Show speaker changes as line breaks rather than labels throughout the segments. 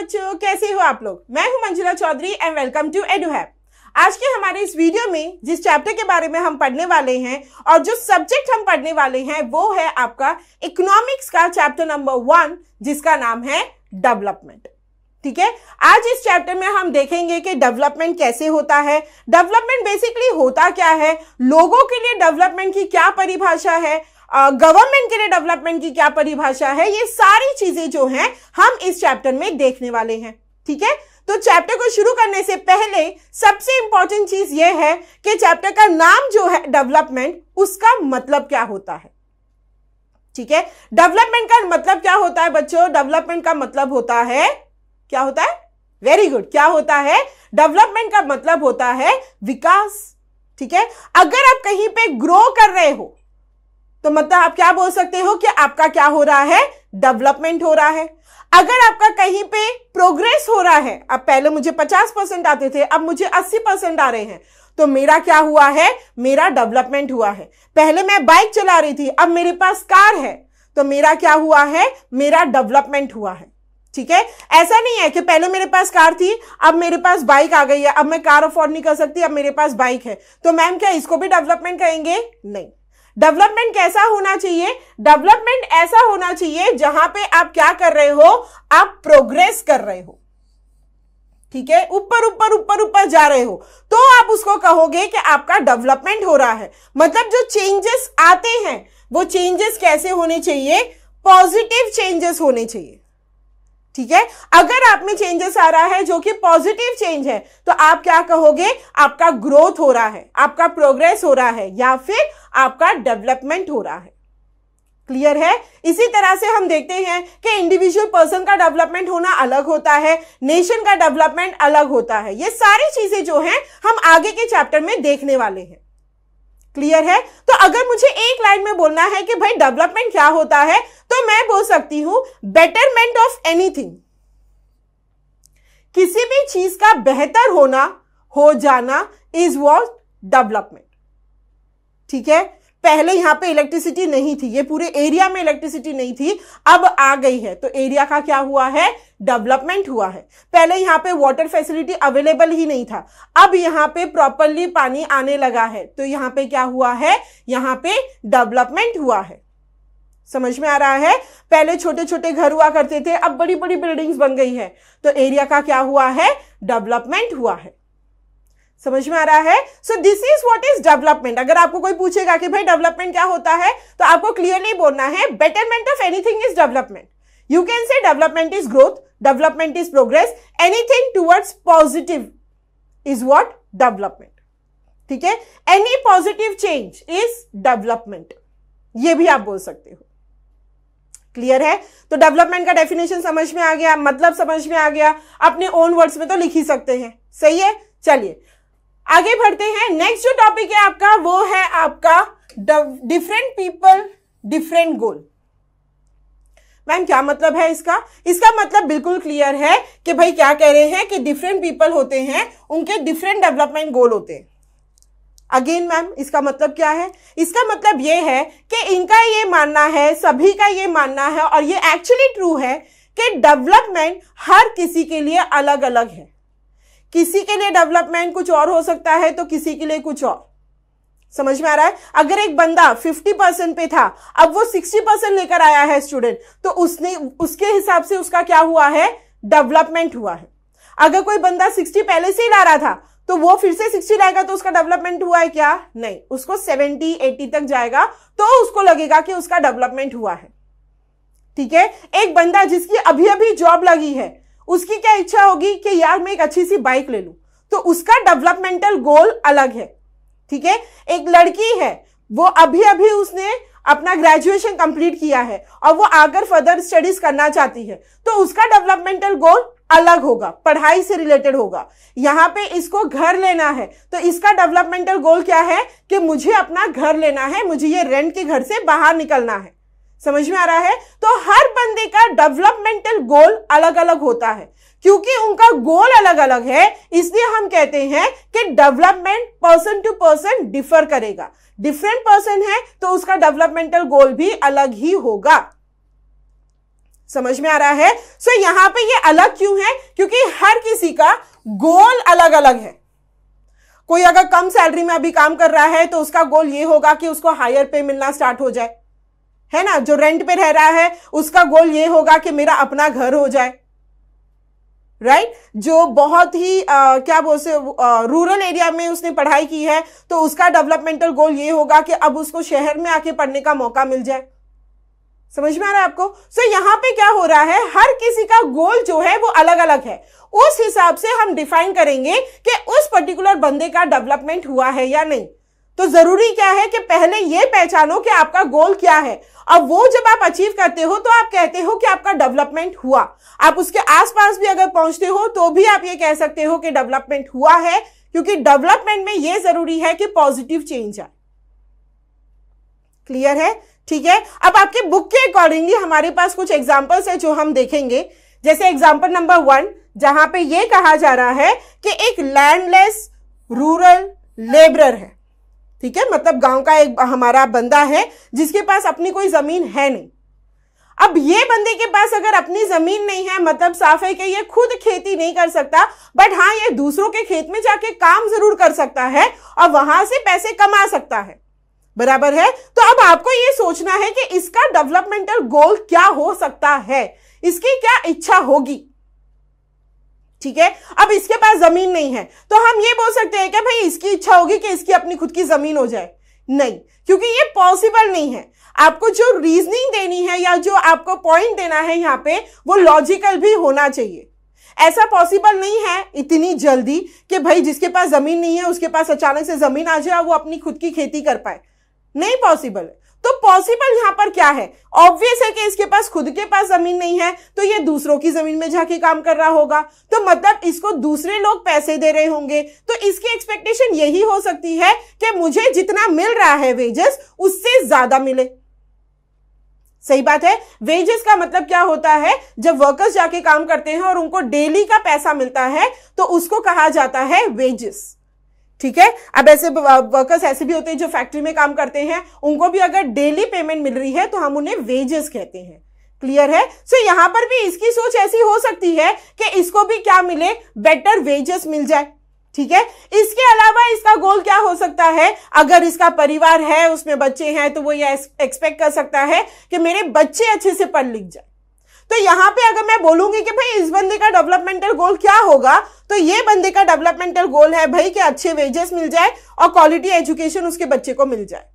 बच्चों कैसे हो आप लोग मैं हूं Manjula Chaudhary and welcome to Edu Eduhap आज के हमारे इस वीडियो में जिस चैप्टर के बारे में हम पढ़ने वाले हैं और जो सब्जेक्ट हम पढ़ने वाले हैं वो है आपका इकोनॉमिक्स का चैप्टर नंबर वन जिसका नाम है डेवलपमेंट ठीक है आज इस चैप्टर में हम देखेंगे कि डेवलपमेंट कैसे होता है डेवलपमेंट बेसिकली होता क्या है लोगों के लिए डेवलपमेंट की क्या परिभाषा है गवर्नमेंट के लिए डेवलपमेंट की क्या परिभाषा है ये सारी चीजें जो हैं हम इस चैप्टर में देखने वाले हैं ठीक है तो चैप्टर को शुरू करने से पहले सबसे इंपॉर्टेंट चीज यह है कि चैप्टर का नाम जो है डेवलपमेंट उसका मतलब क्या होता है ठीक है डेवलपमेंट का मतलब क्या होता है बच्चों डेवलपमेंट का मतलब होता है क्या होता है वेरी गुड क्या होता है डेवलपमेंट का मतलब होता है विकास ठीक है अगर आप कहीं पे ग्रो कर रहे हो तो मतलब आप क्या बोल सकते हो कि आपका क्या हो रहा है डेवलपमेंट हो रहा है अगर आपका कहीं पे प्रोग्रेस हो रहा है अब पहले मुझे 50 परसेंट आते थे अब मुझे 80 परसेंट आ रहे हैं तो मेरा क्या हुआ है मेरा डेवलपमेंट हुआ है पहले मैं बाइक चला रही थी अब मेरे पास कार है तो मेरा क्या हुआ है मेरा डेवलपमेंट हुआ है ठीक है ऐसा नहीं है कि पहले मेरे पास कार थी अब मेरे पास बाइक आ गई है अब मैं कार अफोर्ड नहीं कर सकती अब मेरे पास बाइक है तो मैम क्या इसको भी डेवलपमेंट करेंगे नहीं डेवलपमेंट कैसा होना चाहिए डेवलपमेंट ऐसा होना चाहिए जहां पे आप क्या कर रहे हो आप प्रोग्रेस कर रहे हो ठीक है ऊपर ऊपर ऊपर ऊपर जा रहे हो तो आप उसको कहोगे कि आपका डेवलपमेंट हो रहा है मतलब जो चेंजेस आते हैं वो चेंजेस कैसे होने चाहिए पॉजिटिव चेंजेस होने चाहिए ठीक है अगर आप में चेंजेस आ रहा है जो कि पॉजिटिव चेंज है तो आप क्या कहोगे आपका ग्रोथ हो रहा है आपका प्रोग्रेस हो रहा है या फिर आपका डेवलपमेंट हो रहा है क्लियर है इसी तरह से हम देखते हैं कि इंडिविजुअल पर्सन का डेवलपमेंट होना अलग होता है नेशन का डेवलपमेंट अलग होता है ये सारी चीजें जो हैं हम आगे के चैप्टर में देखने वाले हैं क्लियर है तो अगर मुझे एक लाइन में बोलना है कि भाई डेवलपमेंट क्या होता है तो मैं बोल सकती हूं बेटरमेंट ऑफ एनीथिंग किसी भी चीज का बेहतर होना हो जाना इज वॉट डेवलपमेंट ठीक है पहले यहां पे इलेक्ट्रिसिटी नहीं थी ये पूरे एरिया में इलेक्ट्रिसिटी नहीं थी अब आ गई है तो एरिया का क्या हुआ है डेवलपमेंट हुआ है पहले यहाँ पे वाटर फैसिलिटी अवेलेबल ही नहीं था अब यहाँ पे प्रॉपरली पानी आने लगा है तो यहाँ पे क्या हुआ है यहां पे डेवलपमेंट हुआ है समझ में आ रहा है पहले छोटे छोटे घर हुआ करते थे अब बड़ी बड़ी बिल्डिंग्स बन गई है तो एरिया का क्या हुआ है डेवलपमेंट हुआ है समझ में आ रहा है so this is what is development अगर आपको कोई पूछेगा कि भाई डेवलपमेंट क्या होता है तो आपको क्लियरली बोलना है betterment of anything is development you can say development is growth development is progress anything towards positive is what development ठीक है any positive change is development ये भी आप बोल सकते हो क्लियर है तो डेवलपमेंट का डेफिनेशन समझ में आ गया मतलब समझ में आ गया अपने ओन वर्ड्स में तो लिख ही सकते हैं सही है चलिए आगे बढ़ते हैं नेक्स्ट जो टॉपिक है आपका वो है आपका different people different goal ma'am क्या मतलब है इसका इसका मतलब बिल्कुल क्लियर है कि भाई क्या कह रहे हैं कि डिफरेंट पीपल होते हैं उनके डिफरेंट डेवलपमेंट गोल होते हैं अगेन मैम इसका मतलब क्या है इसका मतलब ये है कि इनका ये मानना है सभी का ये मानना है और ये एक्चुअली ट्रू है कि डेवलपमेंट हर किसी के लिए अलग अलग है किसी के लिए डेवलपमेंट कुछ और हो सकता है तो किसी के लिए कुछ और समझ में आ रहा है अगर एक बंदा 50 परसेंट पे था अब वो 60 परसेंट लेकर आया है स्टूडेंट तो उसने उसके हिसाब से उसका क्या हुआ है डेवलपमेंट हुआ है अगर कोई बंदा 60 पहले से ही ला रहा था तो वो फिर से 60 लाएगा तो उसका डेवलपमेंट हुआ है क्या नहीं उसको 70 80 तक जाएगा तो उसको लगेगा कि उसका डेवलपमेंट हुआ है ठीक है एक बंदा जिसकी अभी अभी जॉब लगी है उसकी क्या इच्छा होगी कि यार मैं एक अच्छी सी बाइक ले लूं तो उसका डेवलपमेंटल गोल अलग है ठीक है एक लड़की है वो अभी अभी उसने अपना ग्रेजुएशन कंप्लीट किया है और वो आगर फर्दर स्टडीज करना चाहती है तो उसका डेवलपमेंटल गोल अलग होगा पढ़ाई से रिलेटेड होगा यहाँ पे इसको घर लेना है तो इसका डेवलपमेंटल गोल क्या है कि मुझे अपना घर लेना है मुझे ये रेंट के घर से बाहर निकलना है समझ में आ रहा है तो हर बंदे का डेवलपमेंटल गोल अलग अलग होता है क्योंकि उनका गोल अलग अलग है इसलिए हम कहते हैं कि development person to person differ करेगा डिफरेंट पर्सन है तो उसका डेवलपमेंटल गोल भी अलग ही होगा समझ में आ रहा है सो so, यहां पे ये अलग क्यों है क्योंकि हर किसी का गोल अलग अलग है कोई अगर कम सैलरी में अभी काम कर रहा है तो उसका गोल ये होगा कि उसको हायर पे मिलना स्टार्ट हो जाए है ना जो रेंट पे रह रहा है उसका गोल ये होगा कि मेरा अपना घर हो जाए राइट right? जो बहुत ही आ, क्या से रूरल एरिया में उसने पढ़ाई की है तो उसका डेवलपमेंटल गोल ये होगा कि अब उसको शहर में आके पढ़ने का मौका मिल जाए समझ में आ रहा है आपको सो so, यहां पे क्या हो रहा है हर किसी का गोल जो है वो अलग अलग है उस हिसाब से हम डिफाइन करेंगे कि उस पर्टिकुलर बंदे का डेवलपमेंट हुआ है या नहीं तो जरूरी क्या है कि पहले ये पहचानो कि आपका गोल क्या है अब वो जब आप अचीव करते हो तो आप कहते हो कि आपका डेवलपमेंट हुआ आप उसके आसपास भी अगर पहुंचते हो तो भी आप ये कह सकते हो कि डेवलपमेंट हुआ है क्योंकि डेवलपमेंट में यह जरूरी है कि पॉजिटिव चेंज आए क्लियर है ठीक है अब आपके बुक के अकॉर्डिंगली हमारे पास कुछ एग्जाम्पल्स है जो हम देखेंगे जैसे एग्जाम्पल नंबर वन जहां पे यह कहा जा रहा है कि एक लैंडलेस रूरल लेबर है ठीक है मतलब गांव का एक हमारा बंदा है जिसके पास अपनी कोई जमीन है नहीं अब ये बंदे के पास अगर अपनी जमीन नहीं है मतलब साफ है कि ये खुद खेती नहीं कर सकता बट हाँ ये दूसरों के खेत में जाके काम जरूर कर सकता है और वहां से पैसे कमा सकता है बराबर है तो अब आपको ये सोचना है कि इसका डेवलपमेंटल गोल क्या हो सकता है इसकी क्या इच्छा होगी ठीक है अब इसके पास जमीन नहीं है तो हम ये बोल सकते हैं कि भाई इसकी इच्छा होगी कि इसकी अपनी खुद की जमीन हो जाए नहीं क्योंकि ये पॉसिबल नहीं है आपको जो रीजनिंग देनी है या जो आपको पॉइंट देना है यहाँ पे वो लॉजिकल भी होना चाहिए ऐसा पॉसिबल नहीं है इतनी जल्दी कि भाई जिसके पास जमीन नहीं है उसके पास अचानक से जमीन आ जाए वो अपनी खुद की खेती कर पाए नहीं पॉसिबल है तो पॉसिबल यहां पर क्या है ऑब्वियस है कि इसके पास खुद के पास जमीन नहीं है तो ये दूसरों की जमीन में जाके काम कर रहा होगा तो मतलब इसको दूसरे लोग पैसे दे रहे होंगे तो इसकी एक्सपेक्टेशन यही हो सकती है कि मुझे जितना मिल रहा है वेजेस उससे ज्यादा मिले सही बात है वेजेस का मतलब क्या होता है जब वर्कर्स जाके काम करते हैं और उनको डेली का पैसा मिलता है तो उसको कहा जाता है वेजेस ठीक है अब ऐसे वर्कर्स ऐसे भी होते हैं जो फैक्ट्री में काम करते हैं उनको भी अगर डेली पेमेंट मिल रही है तो हम उन्हें वेजेस कहते हैं क्लियर है सो so, यहां पर भी इसकी सोच ऐसी हो सकती है कि इसको भी क्या मिले बेटर वेजेस मिल जाए ठीक है इसके अलावा इसका गोल क्या हो सकता है अगर इसका परिवार है उसमें बच्चे हैं तो वो ये एक्सपेक्ट कर सकता है कि मेरे बच्चे अच्छे से पढ़ लिख जाए तो यहाँ पे अगर मैं बोलूंगी कि भाई इस बंदे का डेवलपमेंटल गोल क्या होगा तो ये बंदे का डेवलपमेंटल गोल है भाई कि अच्छे वेजेस मिल जाए और क्वालिटी एजुकेशन उसके बच्चे को मिल जाए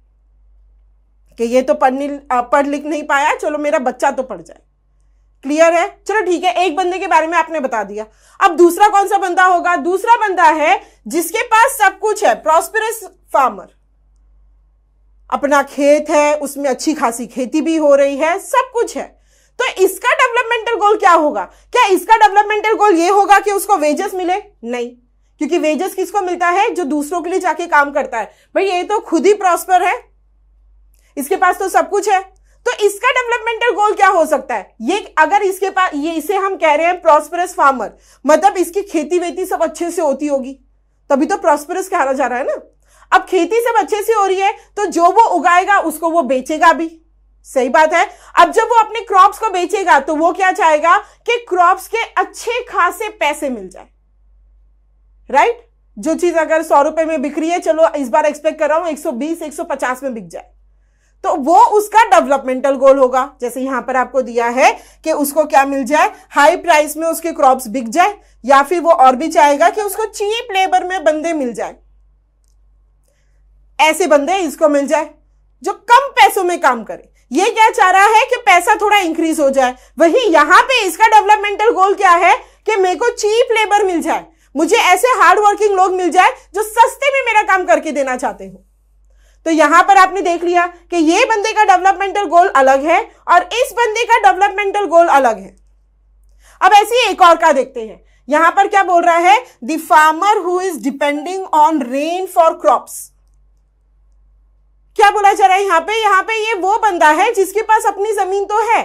कि ये तो पढ़ने पढ़ लिख नहीं पाया चलो मेरा बच्चा तो पढ़ जाए क्लियर है चलो ठीक है एक बंदे के बारे में आपने बता दिया अब दूसरा कौन सा बंदा होगा दूसरा बंदा है जिसके पास सब कुछ है प्रॉस्पेरस फार्मर अपना खेत है उसमें अच्छी खासी खेती भी हो रही है सब कुछ है तो इसका डेवलपमेंटल गोल क्या होगा क्या इसका डेवलपमेंटल गोल ये होगा कि उसको वेजेस मिले नहीं क्योंकि वेजेस किसको मिलता है जो दूसरों के लिए जाके काम करता है भाई ये तो खुद ही प्रॉस्पर है इसके पास तो सब कुछ है तो इसका डेवलपमेंटल गोल क्या हो सकता है ये अगर इसके पास ये इसे हम कह रहे हैं प्रॉस्परस फार्मर मतलब इसकी खेती वेती सब अच्छे से होती होगी तभी तो प्रॉस्परस कहा जा रहा है ना अब खेती सब अच्छे से हो रही है तो जो वो उगाएगा उसको वो बेचेगा भी सही बात है अब जब वो अपने क्रॉप्स को बेचेगा तो वो क्या चाहेगा कि क्रॉप्स के अच्छे खासे पैसे मिल जाए राइट right? जो चीज अगर सौ रुपए में बिक रही है चलो इस बार एक्सपेक्ट कर रहा हूं 120 150 में बिक जाए तो वो उसका डेवलपमेंटल गोल होगा जैसे यहां पर आपको दिया है कि उसको क्या मिल जाए हाई प्राइस में उसके क्रॉप्स बिक जाए या फिर वो और भी चाहेगा कि उसको चीप लेबर में बंदे मिल जाए ऐसे बंदे इसको मिल जाए जो कम पैसों में काम करे ये क्या चाह रहा है कि पैसा थोड़ा इंक्रीज हो जाए वही यहाँ पे इसका डेवलपमेंटल गोल क्या है कि मेरे को चीप लेबर मिल जाए मुझे ऐसे हार्ड वर्किंग लोग मिल जाए जो सस्ते में मेरा काम करके देना चाहते हो तो यहां पर आपने देख लिया कि ये बंदे का डेवलपमेंटल गोल अलग है और इस बंदे का डेवलपमेंटल गोल अलग है अब ऐसे एक और का देखते हैं यहां पर क्या बोल रहा है the farmer who is depending on rain for crops क्या बोला जा रहा है यहां पे यहां पे ये वो बंदा है जिसके पास अपनी जमीन तो है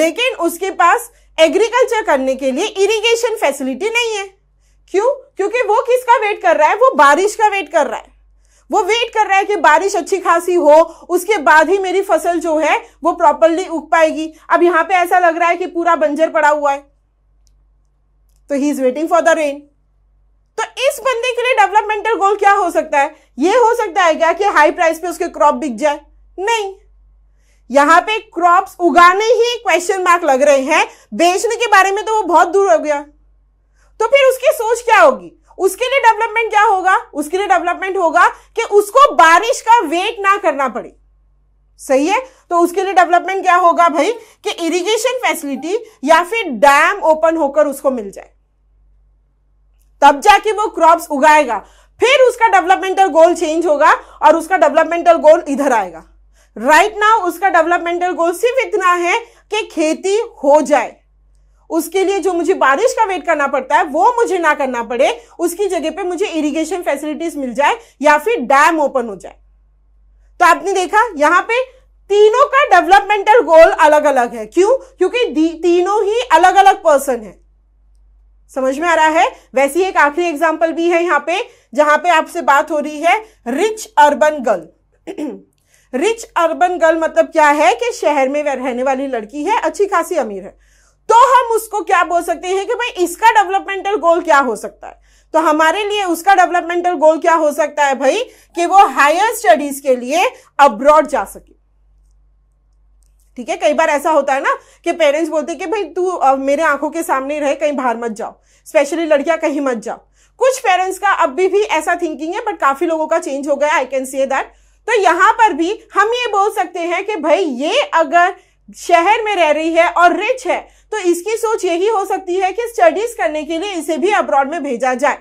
लेकिन उसके पास एग्रीकल्चर करने के लिए इरिगेशन फैसिलिटी नहीं है क्यों क्योंकि वो किसका वेट कर रहा है वो बारिश का वेट कर रहा है वो वेट कर रहा है कि बारिश अच्छी खासी हो उसके बाद ही मेरी फसल जो है वो प्रॉपरली उग पाएगी अब यहां पे ऐसा लग रहा है कि पूरा बंजर पड़ा हुआ है तो he is waiting for the rain तो इस बंदे के लिए डेवलपमेंटल गोल क्या हो सकता है ये हो सकता है क्या कि हाई प्राइस पे उसके क्रॉप बिक जाए नहीं यहां पे क्रॉप्स उगाने ही क्वेश्चन मार्क लग रहे हैं बेचने के बारे में तो वो बहुत दूर हो गया तो फिर उसकी सोच क्या होगी उसके लिए डेवलपमेंट क्या होगा उसके लिए डेवलपमेंट होगा कि उसको बारिश का वेट ना करना पड़े सही है तो उसके लिए डेवलपमेंट क्या होगा भाई कि इरिगेशन फैसिलिटी या फिर डैम ओपन होकर उसको मिल जाए तब जाके वो क्रॉप्स उगाएगा फिर उसका डेवलपमेंटल गोल चेंज होगा और उसका डेवलपमेंटल गोल इधर आएगा राइट right नाउ उसका डेवलपमेंटल गोल सिर्फ इतना है कि खेती हो जाए उसके लिए जो मुझे बारिश का वेट करना पड़ता है वो मुझे ना करना पड़े उसकी जगह पे मुझे इरिगेशन फैसिलिटीज मिल जाए या फिर डैम ओपन हो जाए तो आपने देखा यहां पे तीनों का डेवलपमेंटल गोल अलग अलग है क्यों क्योंकि तीनों ही अलग अलग पर्सन है समझ में आ रहा है वैसी एक आखिरी एग्जाम्पल भी है यहाँ पे जहां पे आपसे बात हो रही है rich urban girl rich urban girl मतलब क्या है कि शहर में रहने वाली लड़की है अच्छी खासी अमीर है तो हम उसको क्या बोल सकते हैं कि भाई इसका डेवलपमेंटल गोल क्या हो सकता है तो हमारे लिए उसका डेवलपमेंटल गोल क्या हो सकता है भाई कि वो हायर स्टडीज के लिए अब्रॉड जा सके ठीक है कई बार ऐसा होता है ना कि पेरेंट्स बोलते हैं कि भाई तू मेरे आंखों के सामने रहे कहीं बाहर मत जाओ स्पेशली लड़कियां कहीं मत जाओ कुछ पेरेंट्स का अभी भी ऐसा थिंकिंग है बट काफी लोगों का चेंज हो गया आई कैन सी दैट तो यहां पर भी हम ये बोल सकते हैं कि भाई ये अगर शहर में रह रही है और रिच है तो इसकी सोच यही हो सकती है कि स्टडीज करने के लिए इसे भी अब्रॉड में भेजा जाए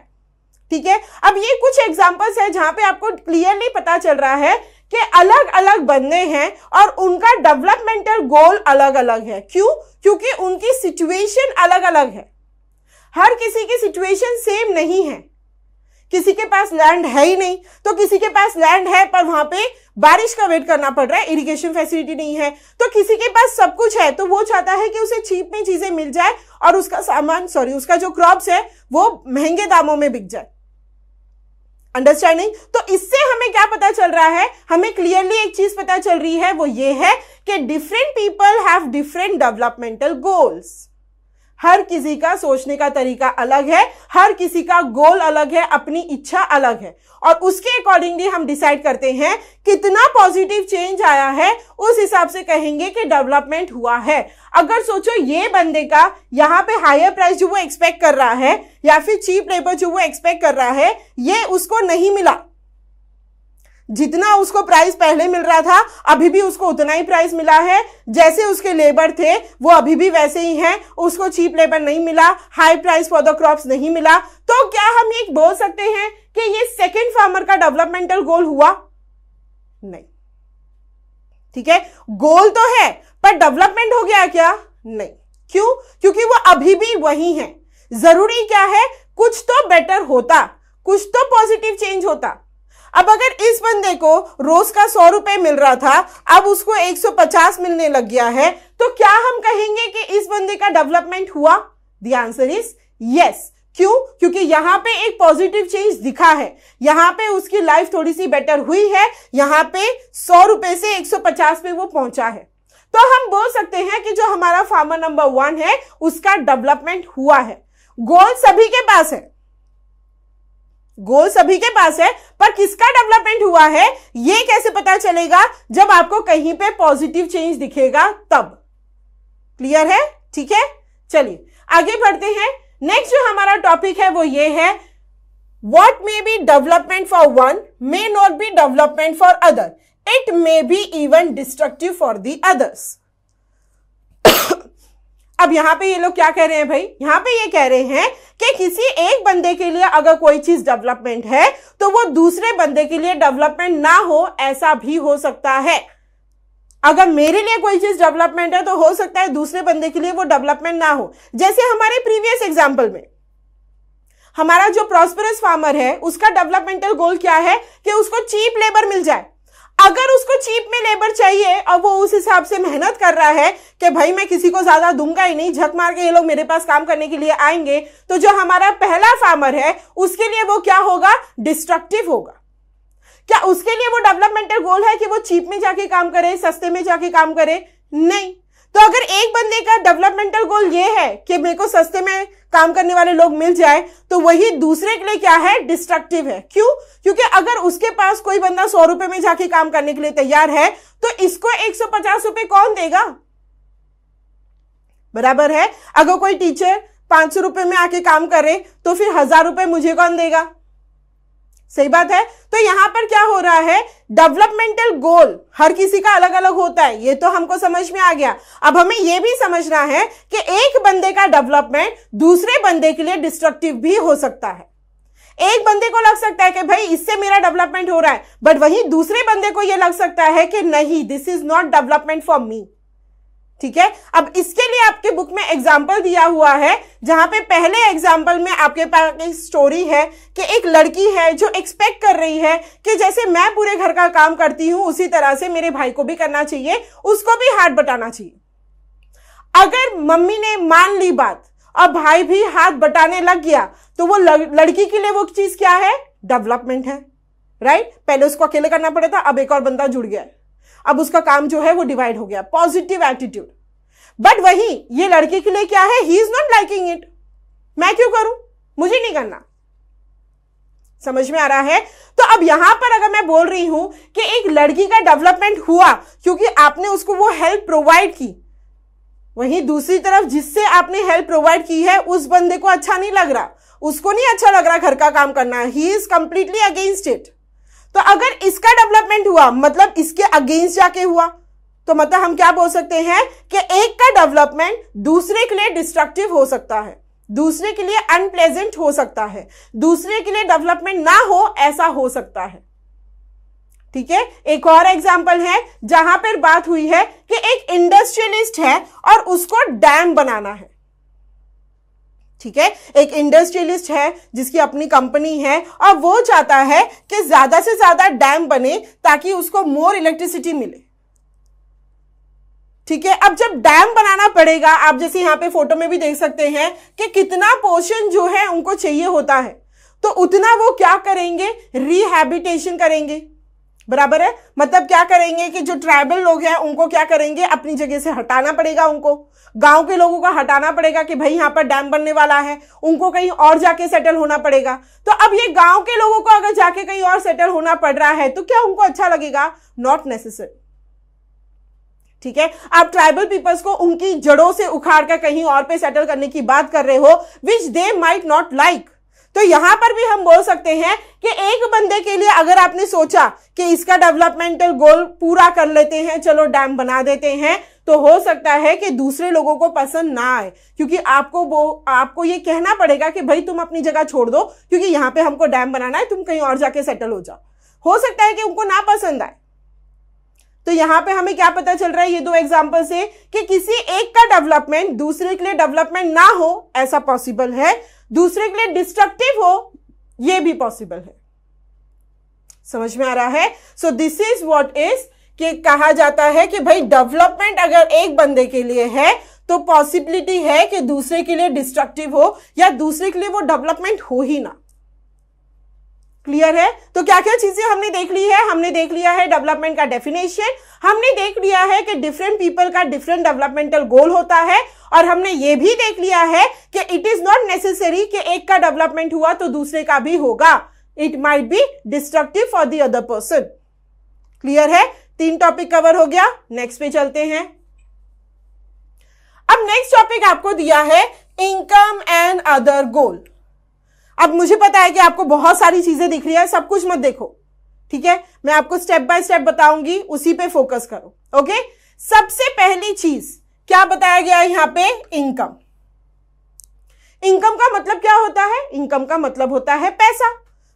ठीक है अब ये कुछ एग्जाम्पल्स है जहां पे आपको क्लियरली पता चल रहा है के अलग अलग बनने हैं और उनका डेवलपमेंटल गोल अलग अलग है क्यों क्योंकि उनकी सिचुएशन अलग अलग है हर किसी की सिचुएशन सेम नहीं है किसी के पास लैंड है ही नहीं तो किसी के पास लैंड है पर वहां पे बारिश का वेट करना पड़ रहा है इरिगेशन फैसिलिटी नहीं है तो किसी के पास सब कुछ है तो वो चाहता है कि उसे चीप में चीजें मिल जाए और उसका सामान सॉरी उसका जो क्रॉप्स है वो महंगे दामों में बिक जाए अंडरस्टैंडिंग तो इससे हमें क्या पता चल रहा है हमें क्लियरली एक चीज पता चल रही है वो ये है कि different people have different developmental goals हर किसी का सोचने का तरीका अलग है हर किसी का गोल अलग है अपनी इच्छा अलग है और उसके अकॉर्डिंगली हम डिसाइड करते हैं कितना पॉजिटिव चेंज आया है उस हिसाब से कहेंगे कि डेवलपमेंट हुआ है अगर सोचो ये बंदे का यहाँ पे हायर प्राइस जो वो एक्सपेक्ट कर रहा है या फिर चीप लेबर जो वो एक्सपेक्ट कर रहा है ये उसको नहीं मिला जितना उसको प्राइस पहले मिल रहा था अभी भी उसको उतना ही प्राइस मिला है जैसे उसके लेबर थे वो अभी भी वैसे ही हैं उसको चीप लेबर नहीं मिला high price for the crops नहीं मिला तो क्या हम ये बोल सकते हैं कि ये सेकेंड फार्मर का डेवलपमेंटल गोल हुआ नहीं ठीक है गोल तो है पर डेवलपमेंट हो गया क्या नहीं क्यों क्योंकि वो अभी भी वही है जरूरी क्या है कुछ तो बेटर होता कुछ तो पॉजिटिव चेंज होता अब अगर इस बंदे को रोज का सौ रुपए मिल रहा था अब उसको 150 मिलने लग गया है तो क्या हम कहेंगे कि इस बंदे का डेवलपमेंट हुआ दी आंसर इज यस क्यों क्योंकि यहाँ पे एक पॉजिटिव चेंज दिखा है यहाँ पे उसकी लाइफ थोड़ी सी बेटर हुई है यहाँ पे सौ रुपए से 150 पे वो पहुंचा है तो हम बोल सकते हैं कि जो हमारा फार्मर नंबर वन है उसका डेवलपमेंट हुआ है गोल सभी के पास है गोल सभी के पास है पर किसका डेवलपमेंट हुआ है ये कैसे पता चलेगा जब आपको कहीं पे पॉजिटिव चेंज दिखेगा तब क्लियर है ठीक है चलिए आगे बढ़ते हैं नेक्स्ट जो हमारा टॉपिक है वो ये है what may be development for one may not be development for other it may be even destructive for the others अब यहाँ पे ये लोग क्या कह रहे हैं भाई यहाँ पे ये कह रहे हैं कि किसी एक बंदे के लिए अगर कोई चीज डेवलपमेंट है तो वो दूसरे बंदे के लिए डेवलपमेंट ना हो ऐसा भी हो सकता है अगर मेरे लिए कोई चीज डेवलपमेंट है तो हो सकता है दूसरे बंदे के लिए वो डेवलपमेंट ना हो जैसे हमारे प्रीवियस एग्जाम्पल में हमारा जो प्रॉस्परस फार्मर है उसका डेवलपमेंटल गोल क्या है कि उसको चीप लेबर मिल जाए अगर उसको चीप में लेबर चाहिए और वो उस हिसाब से मेहनत कर रहा है कि भाई मैं किसी को ज्यादा दूंगा ही नहीं झक मार के ये लोग मेरे पास काम करने के लिए आएंगे तो जो हमारा पहला फार्मर है उसके लिए वो क्या होगा डिस्ट्रक्टिव होगा क्या उसके लिए वो डेवलपमेंटल गोल है कि वो चीप में जाके काम करे सस्ते में जाके काम करे नहीं तो अगर एक बंदे का डेवलपमेंटल गोल ये है कि मेरे को सस्ते में काम करने वाले लोग मिल जाए तो वही दूसरे के लिए क्या है डिस्ट्रक्टिव है क्यों क्योंकि अगर उसके पास कोई बंदा सौ रुपए में जाके काम करने के लिए तैयार है तो इसको एक सौ पचास रुपए कौन देगा बराबर है अगर कोई टीचर पांच सौ रुपए में आके काम करे तो फिर हजार रुपए मुझे कौन देगा सही बात है तो यहां पर क्या हो रहा है डेवलपमेंटल गोल हर किसी का अलग अलग होता है ये तो हमको समझ में आ गया अब हमें यह भी समझना है कि एक बंदे का डेवलपमेंट दूसरे बंदे के लिए डिस्ट्रक्टिव भी हो सकता है एक बंदे को लग सकता है कि भाई इससे मेरा डेवलपमेंट हो रहा है बट वहीं दूसरे बंदे को यह लग सकता है कि नहीं this is not development for me ठीक है अब इसके लिए आपके बुक में एग्जाम्पल दिया हुआ है जहां पे पहले एग्जाम्पल में आपके पास एक स्टोरी है कि एक लड़की है जो एक्सपेक्ट कर रही है कि जैसे मैं पूरे घर का काम करती हूं उसी तरह से मेरे भाई को भी करना चाहिए उसको भी हाथ बटाना चाहिए अगर मम्मी ने मान ली बात और भाई भी हाथ बटाने लग गया तो वो लड़की के लिए वो चीज क्या है डेवलपमेंट है राइट पहले उसको अकेले करना पड़े था अब एक और बंदा जुड़ गया है अब उसका काम जो है वो डिवाइड हो गया पॉजिटिव एटीट्यूड बट वही ये लड़के के लिए क्या है he is not liking it मैं क्यों करूं मुझे नहीं करना समझ में आ रहा है तो अब यहां पर अगर मैं बोल रही हूं कि एक लड़की का डेवलपमेंट हुआ क्योंकि आपने उसको वो हेल्प प्रोवाइड की वहीं दूसरी तरफ जिससे आपने हेल्प प्रोवाइड की है उस बंदे को अच्छा नहीं लग रहा उसको नहीं अच्छा लग रहा घर का काम करना he is completely against it तो अगर इसका डेवलपमेंट हुआ मतलब इसके अगेंस्ट जाके हुआ तो मतलब हम क्या बोल सकते हैं कि एक का डेवलपमेंट दूसरे के लिए डिस्ट्रक्टिव हो सकता है दूसरे के लिए अनप्लेजेंट हो सकता है दूसरे के लिए डेवलपमेंट ना हो ऐसा हो सकता है ठीक है एक और एग्जाम्पल है जहां पर बात हुई है कि एक इंडस्ट्रियलिस्ट है और उसको डैम बनाना है ठीक है एक इंडस्ट्रियलिस्ट है जिसकी अपनी कंपनी है और वो चाहता है कि ज्यादा से ज्यादा डैम बने ताकि उसको मोर इलेक्ट्रिसिटी मिले ठीक है अब जब डैम बनाना पड़ेगा आप जैसे यहां पे फोटो में भी देख सकते हैं कि कितना पोर्शन जो है उनको चाहिए होता है तो उतना वो क्या करेंगे रिहैबिटेशन करेंगे बराबर है मतलब क्या करेंगे कि जो ट्राइबल लोग हैं उनको क्या करेंगे अपनी जगह से हटाना पड़ेगा उनको गांव के लोगों का हटाना पड़ेगा कि भाई यहाँ पर डैम बनने वाला है उनको कहीं और जाके सेटल होना पड़ेगा तो अब ये गांव के लोगों को अगर जाके कहीं और सेटल होना पड़ रहा है तो क्या उनको अच्छा लगेगा नॉट नेसेसरी ठीक है आप ट्राइबल पीपल्स को उनकी जड़ों से उखाड़ कर कहीं और पे सेटल करने की बात कर रहे हो which they might not like तो यहां पर भी हम बोल सकते हैं कि एक बंदे के लिए अगर आपने सोचा कि इसका डेवलपमेंटल गोल पूरा कर लेते हैं चलो डैम बना देते हैं तो हो सकता है कि दूसरे लोगों को पसंद ना आए क्योंकि आपको वो आपको ये कहना पड़ेगा कि भाई तुम अपनी जगह छोड़ दो क्योंकि यहां पे हमको डैम बनाना है तुम कहीं और जाके सेटल हो जाओ हो सकता है कि उनको ना पसंद आए तो यहां पे हमें क्या पता चल रहा है ये दो एग्जाम्पल से कि किसी एक का डेवलपमेंट दूसरे के लिए डेवलपमेंट ना हो ऐसा पॉसिबल है दूसरे के लिए डिस्ट्रक्टिव हो यह भी पॉसिबल है समझ में आ रहा है so this is what is कि कहा जाता है कि भाई डेवलपमेंट अगर एक बंदे के लिए है तो पॉसिबिलिटी है कि दूसरे के लिए डिस्ट्रक्टिव हो या दूसरे के लिए वो डेवलपमेंट हो ही ना क्लियर है तो क्या क्या चीजें हमने देख ली है हमने देख लिया है डेवलपमेंट का डेफिनेशन हमने देख लिया है कि डिफरेंट पीपल का डिफरेंट डेवलपमेंटल गोल होता है और हमने ये भी देख लिया है कि इट इज नॉट नेसेसरी कि एक का डेवलपमेंट हुआ तो दूसरे का भी होगा it might be destructive for the other person clear है तीन टॉपिक कवर हो गया नेक्स्ट पे चलते हैं अब नेक्स्ट टॉपिक आपको दिया है इनकम एंड अदर गोल अब मुझे पता है कि आपको बहुत सारी चीजें दिख रही है सब कुछ मत देखो ठीक है मैं आपको स्टेप बाय स्टेप बताऊंगी उसी पे फोकस करो ओके सबसे पहली चीज क्या बताया गया है यहां पे इनकम इनकम का मतलब क्या होता है इनकम का मतलब होता है पैसा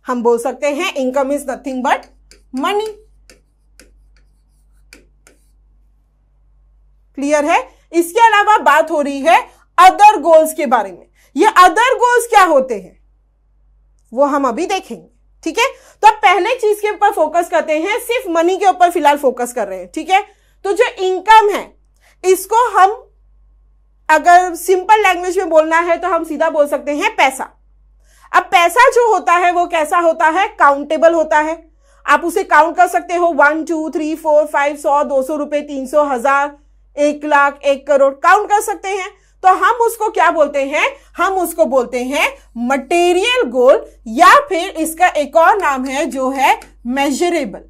हम बोल सकते हैं income is nothing but money clear है इसके अलावा बात हो रही है अदर गोल्स के बारे में ये अदर गोल्स क्या होते हैं वो हम अभी देखेंगे ठीक है तो अब पहले चीज के ऊपर फोकस करते हैं सिर्फ मनी के ऊपर फिलहाल फोकस कर रहे हैं ठीक है तो जो इनकम है इसको हम अगर सिंपल लैंग्वेज में बोलना है तो हम सीधा बोल सकते हैं पैसा अब पैसा जो होता है वो कैसा होता है काउंटेबल होता है आप उसे काउंट कर सकते हो one two three four five सौ दो सौ रुपए तीन सौ हजार एक लाख एक करोड़ काउंट कर सकते हैं तो हम उसको क्या बोलते हैं हम उसको बोलते हैं मटेरियल गोल या फिर इसका एक और नाम है जो है मेजरेबल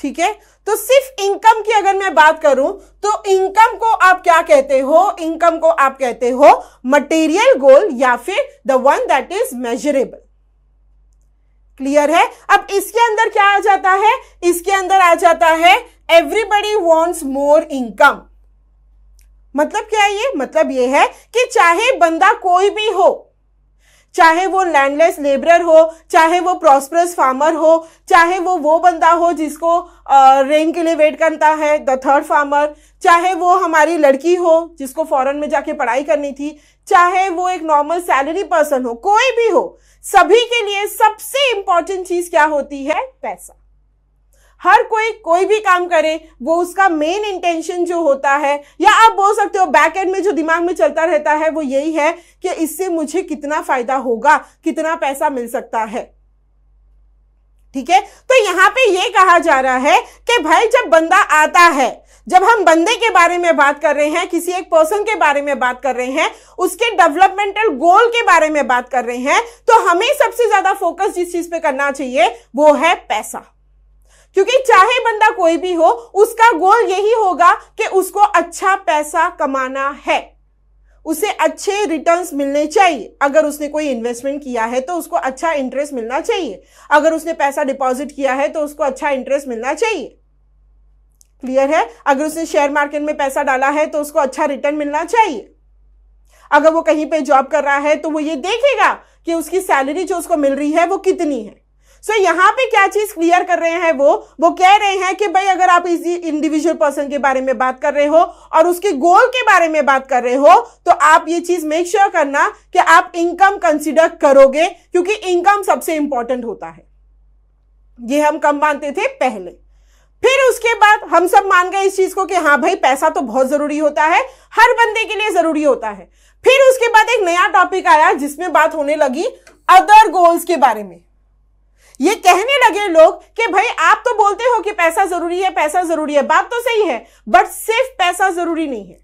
ठीक है तो सिर्फ इनकम की अगर मैं बात करूं तो इनकम को आप क्या कहते हो इनकम को आप कहते हो मटेरियल गोल या फिर the one that is measurable clear है अब इसके अंदर क्या आ जाता है इसके अंदर आ जाता है एवरीबडी वॉन्ट्स मोर इनकम मतलब क्या है ये मतलब ये है कि चाहे बंदा कोई भी हो चाहे वो लैंडलेस लेबरर हो चाहे वो प्रॉस्परस फार्मर हो चाहे वो वो बंदा हो जिसको रेन के लिए वेट करता है द थर्ड फार्मर चाहे वो हमारी लड़की हो जिसको फॉरेन में जाके पढ़ाई करनी थी चाहे वो एक नॉर्मल सैलरी पर्सन हो कोई भी हो सभी के लिए सबसे इंपॉर्टेंट चीज क्या होती है पैसा हर कोई कोई भी काम करे वो उसका मेन इंटेंशन जो होता है या आप बोल सकते हो बैक एंड में जो दिमाग में चलता रहता है वो यही है कि इससे मुझे कितना फायदा होगा कितना पैसा मिल सकता है ठीक है तो यहां पे ये कहा जा रहा है कि भाई जब बंदा आता है जब हम बंदे के बारे में बात कर रहे हैं किसी एक पर्सन के बारे में बात कर रहे हैं उसके डेवलपमेंटल गोल के बारे में बात कर रहे हैं तो हमें सबसे ज्यादा फोकस जिस चीज पे करना चाहिए वो है पैसा क्योंकि चाहे बंदा कोई भी हो उसका गोल यही होगा कि उसको अच्छा पैसा कमाना है उसे अच्छे रिटर्न्स मिलने चाहिए अगर उसने कोई इन्वेस्टमेंट किया है तो उसको अच्छा इंटरेस्ट मिलना चाहिए अगर उसने पैसा डिपॉजिट किया है तो उसको अच्छा इंटरेस्ट मिलना चाहिए क्लियर है अगर उसने शेयर मार्केट में पैसा डाला है तो उसको अच्छा रिटर्न मिलना चाहिए अगर वो कहीं पे जॉब कर रहा है तो वो ये देखेगा कि उसकी सैलरी जो उसको मिल रही है वो कितनी है सो so, यहाँ पे क्या चीज क्लियर कर रहे हैं वो वो कह रहे हैं कि भाई अगर आप इसी इंडिविजुअल पर्सन के बारे में बात कर रहे हो और उसके गोल के बारे में बात कर रहे हो तो आप ये चीज मेक श्योर करना कि आप इनकम कंसिडर करोगे क्योंकि इनकम सबसे इंपॉर्टेंट होता है ये हम कम मानते थे पहले फिर उसके बाद हम सब मान गए इस चीज को कि हाँ भाई पैसा तो बहुत जरूरी होता है हर बंदे के लिए जरूरी होता है फिर उसके बाद एक नया टॉपिक आया जिसमें बात होने लगी अदर गोल्स के बारे में ये कहने लगे लोग कि भाई आप तो बोलते हो कि पैसा जरूरी है पैसा जरूरी है बात तो सही है बट सिर्फ पैसा जरूरी नहीं है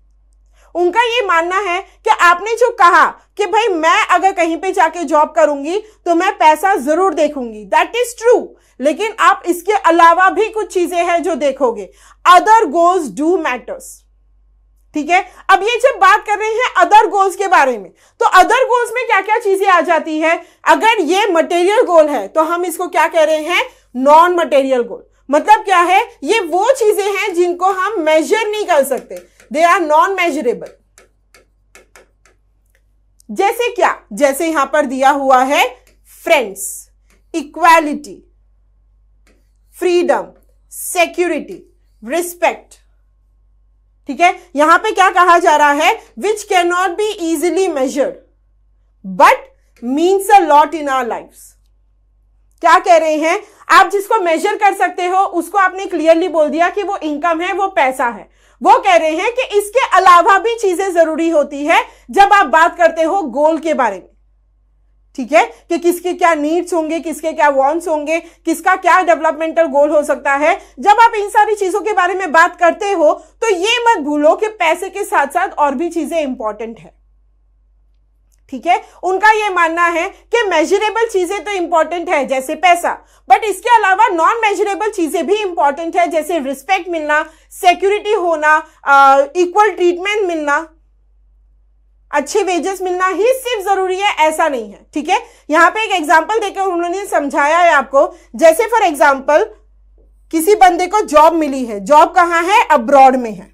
उनका ये मानना है कि आपने जो कहा कि भाई मैं अगर कहीं पे जाके जॉब करूंगी तो मैं पैसा जरूर देखूंगी दैट इज ट्रू लेकिन आप इसके अलावा भी कुछ चीजें हैं जो देखोगे अदर गोल्स डू मैटर्स ठीक है अब ये जब बात कर रहे हैं अदर गोल्स के बारे में तो अदर गोल्स में क्या क्या चीजें आ जाती है अगर ये मटेरियल गोल है तो हम इसको क्या कह रहे हैं नॉन मटेरियल गोल मतलब क्या है ये वो चीजें हैं जिनको हम मेजर नहीं कर सकते दे आर नॉन मेजरेबल जैसे क्या जैसे यहां पर दिया हुआ है friends equality freedom security respect ठीक है यहां पे क्या कहा जा रहा है which can not be easily measured but means a lot in our life क्या कह रहे हैं आप जिसको मेजर कर सकते हो उसको आपने क्लियरली बोल दिया कि वो इनकम है वो पैसा है वो कह रहे हैं कि इसके अलावा भी चीजें जरूरी होती है जब आप बात करते हो गोल के बारे में ठीक है कि किसके क्या नीड्स होंगे किसके क्या वॉन्ट्स होंगे किसका क्या डेवलपमेंटल गोल हो सकता है जब आप इन सारी चीजों के बारे में बात करते हो तो ये मत भूलो कि पैसे के साथ साथ और भी चीजें इंपॉर्टेंट है ठीक है उनका यह मानना है कि मेजरेबल चीजें तो इंपॉर्टेंट है जैसे पैसा बट इसके अलावा नॉन मेजरेबल चीजें भी इंपॉर्टेंट है जैसे रिस्पेक्ट मिलना सिक्योरिटी होना इक्वल ट्रीटमेंट मिलना अच्छे वेजेस मिलना ही सिर्फ जरूरी है ऐसा नहीं है ठीक है यहाँ पे एक एग्जाम्पल देकर उन्होंने समझाया है आपको जैसे फॉर एग्जाम्पल किसी बंदे को जॉब मिली है जॉब कहाँ है अब्रॉड में है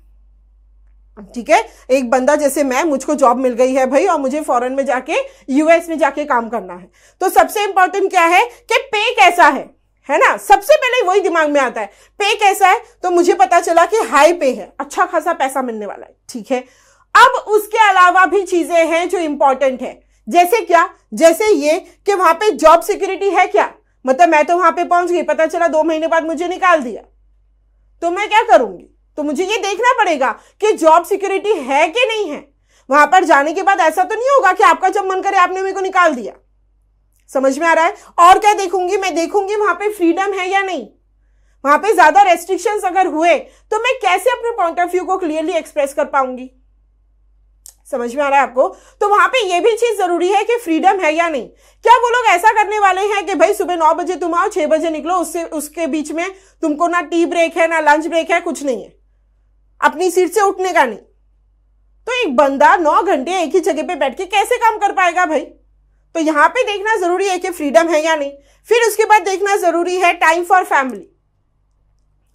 ठीक है एक बंदा जैसे मैं मुझको जॉब मिल गई है भाई और मुझे फॉरेन में जाके यूएस में जाके काम करना है तो सबसे इंपॉर्टेंट क्या है कि पे कैसा है है ना सबसे पहले वही दिमाग में आता है पे कैसा है तो मुझे पता चला कि हाई पे है अच्छा खासा पैसा मिलने वाला है ठीक है अब उसके अलावा भी चीजें हैं जो इंपॉर्टेंट है जैसे क्या जैसे ये कि वहां पे जॉब सिक्योरिटी है क्या मतलब मैं तो वहां पे पहुंच गई पता चला दो महीने बाद मुझे निकाल दिया तो मैं क्या करूंगी तो मुझे ये देखना पड़ेगा कि जॉब सिक्योरिटी है कि नहीं है वहां पर जाने के बाद ऐसा तो नहीं होगा कि आपका जब मन करे आपने मेरे को निकाल दिया समझ में आ रहा है और क्या देखूंगी मैं देखूंगी वहां पे फ्रीडम है या नहीं वहां पे ज्यादा रेस्ट्रिक्शंस अगर हुए तो मैं कैसे अपने पॉइंट ऑफ व्यू को क्लियरली एक्सप्रेस कर पाऊंगी समझ में आ रहा है आपको तो वहां पे ये भी चीज जरूरी है कि फ्रीडम है या नहीं क्या वो लोग ऐसा करने वाले हैं कि भाई सुबह नौ बजे तुम आओ छह बजे निकलो उससे उसके बीच में तुमको ना टी ब्रेक है ना लंच ब्रेक है कुछ नहीं है अपनी सीट से उठने का नहीं तो एक बंदा नौ घंटे एक ही जगह पे बैठ के कैसे काम कर पाएगा भाई तो यहाँ पे देखना जरूरी है कि फ्रीडम है या नहीं फिर उसके बाद देखना जरूरी है टाइम फॉर फैमिली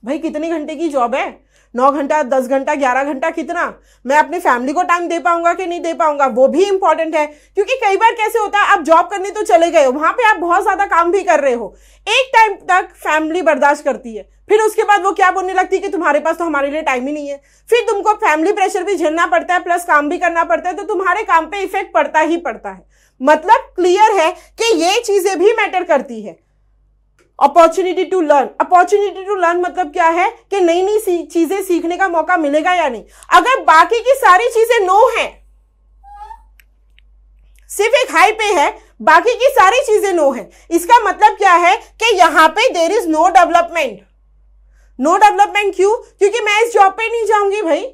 भाई कितने घंटे की जॉब है नौ घंटा दस घंटा ग्यारह घंटा कितना मैं अपनी फैमिली को टाइम दे पाऊंगा कि नहीं दे पाऊंगा वो भी इंपॉर्टेंट है क्योंकि कई बार कैसे होता है आप जॉब करने तो चले गए वहां पे आप बहुत ज्यादा काम भी कर रहे हो एक टाइम तक फैमिली बर्दाश्त करती है फिर उसके बाद वो क्या बोलने लगती है कि तुम्हारे पास तो हमारे लिए टाइम ही नहीं है फिर तुमको फैमिली प्रेशर भी झेलना पड़ता है प्लस काम भी करना पड़ता है तो तुम्हारे काम पे इफेक्ट पड़ता ही पड़ता है मतलब क्लियर है कि ये चीजें भी मैटर करती है opportunity to learn opportunity to learn मतलब क्या है कि नई नई सी, चीजें सीखने का मौका मिलेगा या नहीं अगर बाकी की सारी चीजें नो है सिर्फ एक हाई पे है बाकी की सारी चीजें नो है इसका मतलब क्या है कि यहां पे there is no development no development क्यों क्योंकि मैं इस जॉब पे नहीं जाऊंगी भाई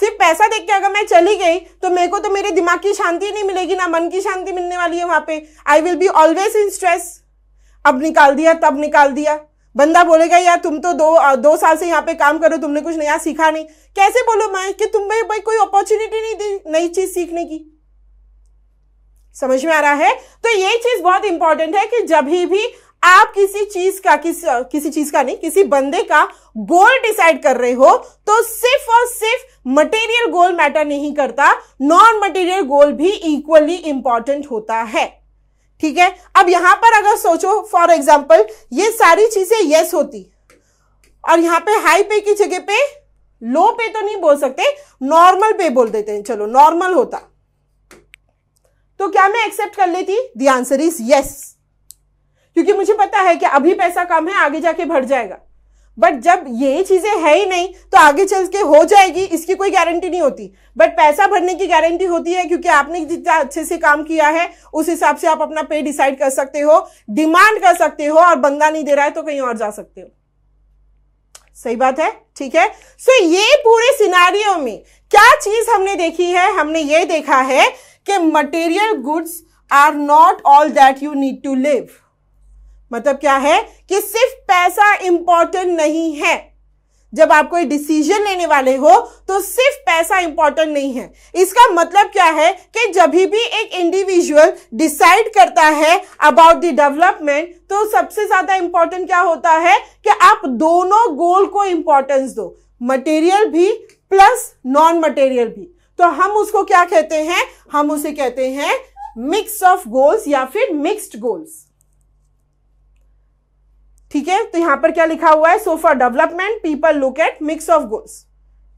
सिर्फ पैसा देख के अगर मैं चली गई तो मेरे को तो मेरे दिमाग की शांति नहीं मिलेगी ना मन की शांति मिलने वाली है वहां पे I will be always in stress अब निकाल दिया तब निकाल दिया बंदा बोलेगा यार तुम तो दो दो साल से यहाँ पे काम करो तुमने कुछ नया सीखा नहीं कैसे बोलो मैं कि तुम भाई कोई अपॉर्चुनिटी नहीं दी नई चीज सीखने की समझ में आ रहा है तो ये चीज बहुत इंपॉर्टेंट है कि जब भी आप किसी चीज का किस किसी चीज का नहीं किसी बंदे का गोल डिसाइड कर रहे हो तो सिर्फ और सिर्फ मटेरियल गोल मैटर नहीं करता नॉन मटेरियल गोल भी इक्वली इंपॉर्टेंट होता है ठीक है अब यहां पर अगर सोचो फॉर एग्जाम्पल ये सारी चीजें येस होती और यहां पे हाई पे की जगह पे लो पे तो नहीं बोल सकते नॉर्मल पे बोल देते हैं चलो नॉर्मल होता तो क्या मैं एक्सेप्ट कर लेती दी आंसर इज यस क्योंकि मुझे पता है कि अभी पैसा कम है आगे जाके भर जाएगा बट जब ये चीजें है ही नहीं तो आगे चल के हो जाएगी इसकी कोई गारंटी नहीं होती बट पैसा भरने की गारंटी होती है क्योंकि आपने जितना अच्छे से काम किया है उस हिसाब से आप अपना पे डिसाइड कर सकते हो डिमांड कर सकते हो और बंदा नहीं दे रहा है तो कहीं और जा सकते हो सही बात है ठीक है सो so, ये पूरे सिनारियों में क्या चीज हमने देखी है हमने ये देखा है कि material goods are not all that you need to live मतलब क्या है कि सिर्फ पैसा इंपॉर्टेंट नहीं है जब आप कोई डिसीजन लेने वाले हो तो सिर्फ पैसा इंपॉर्टेंट नहीं है इसका मतलब क्या है कि जब भी एक इंडिविजुअल डिसाइड करता है अबाउट द डेवलपमेंट तो सबसे ज्यादा इंपॉर्टेंट क्या होता है कि आप दोनों गोल को इंपॉर्टेंस दो मटेरियल भी प्लस नॉन मटेरियल भी तो हम उसको क्या कहते हैं हम उसे कहते हैं मिक्स ऑफ गोल्स या फिर मिक्स्ड गोल्स ठीक है तो यहां पर क्या लिखा हुआ है so for development people look at mix of goals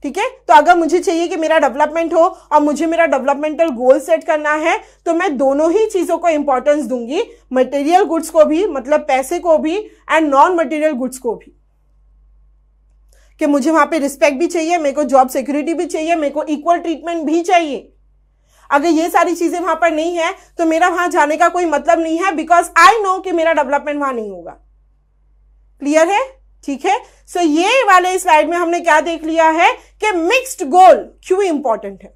ठीक है तो अगर मुझे चाहिए कि मेरा डेवलपमेंट हो और मुझे मेरा डेवलपमेंटल गोल सेट करना है तो मैं दोनों ही चीज़ों को इंपॉर्टेंस दूंगी मटेरियल गुड्स को भी मतलब पैसे को भी एंड नॉन मटेरियल गुड्स को भी कि मुझे वहां पे रिस्पेक्ट भी चाहिए मेरे को जॉब सिक्योरिटी भी चाहिए मेरे को इक्वल ट्रीटमेंट भी चाहिए अगर ये सारी चीजें वहां पर नहीं है तो मेरा वहां जाने का कोई मतलब नहीं है बिकॉज आई नो कि मेरा डेवलपमेंट वहां नहीं होगा क्लियर है ठीक है सो so, ये वाले स्लाइड में हमने क्या देख लिया है कि मिक्स्ड गोल क्यों इंपॉर्टेंट है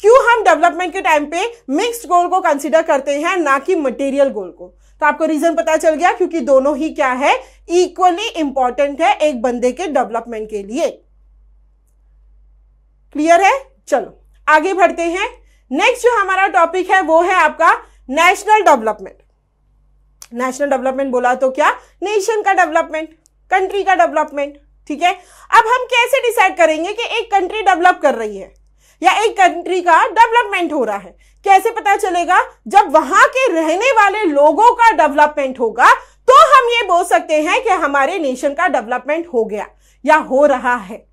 क्यों हम डेवलपमेंट के टाइम पे मिक्स्ड गोल को कंसिडर करते हैं ना कि मटेरियल गोल को तो आपको रीजन पता चल गया क्योंकि दोनों ही क्या है इक्वली इंपॉर्टेंट है एक बंदे के डेवलपमेंट के लिए क्लियर है चलो आगे बढ़ते हैं नेक्स्ट जो हमारा टॉपिक है वो है आपका नेशनल डेवलपमेंट नेशनल डेवलपमेंट बोला तो क्या नेशन का डेवलपमेंट कंट्री का डेवलपमेंट ठीक है अब हम कैसे डिसाइड करेंगे कि एक कंट्री डेवलप कर रही है या एक कंट्री का डेवलपमेंट हो रहा है कैसे पता चलेगा जब वहां के रहने वाले लोगों का डेवलपमेंट होगा तो हम ये बोल सकते हैं कि हमारे नेशन का डेवलपमेंट हो गया या हो रहा है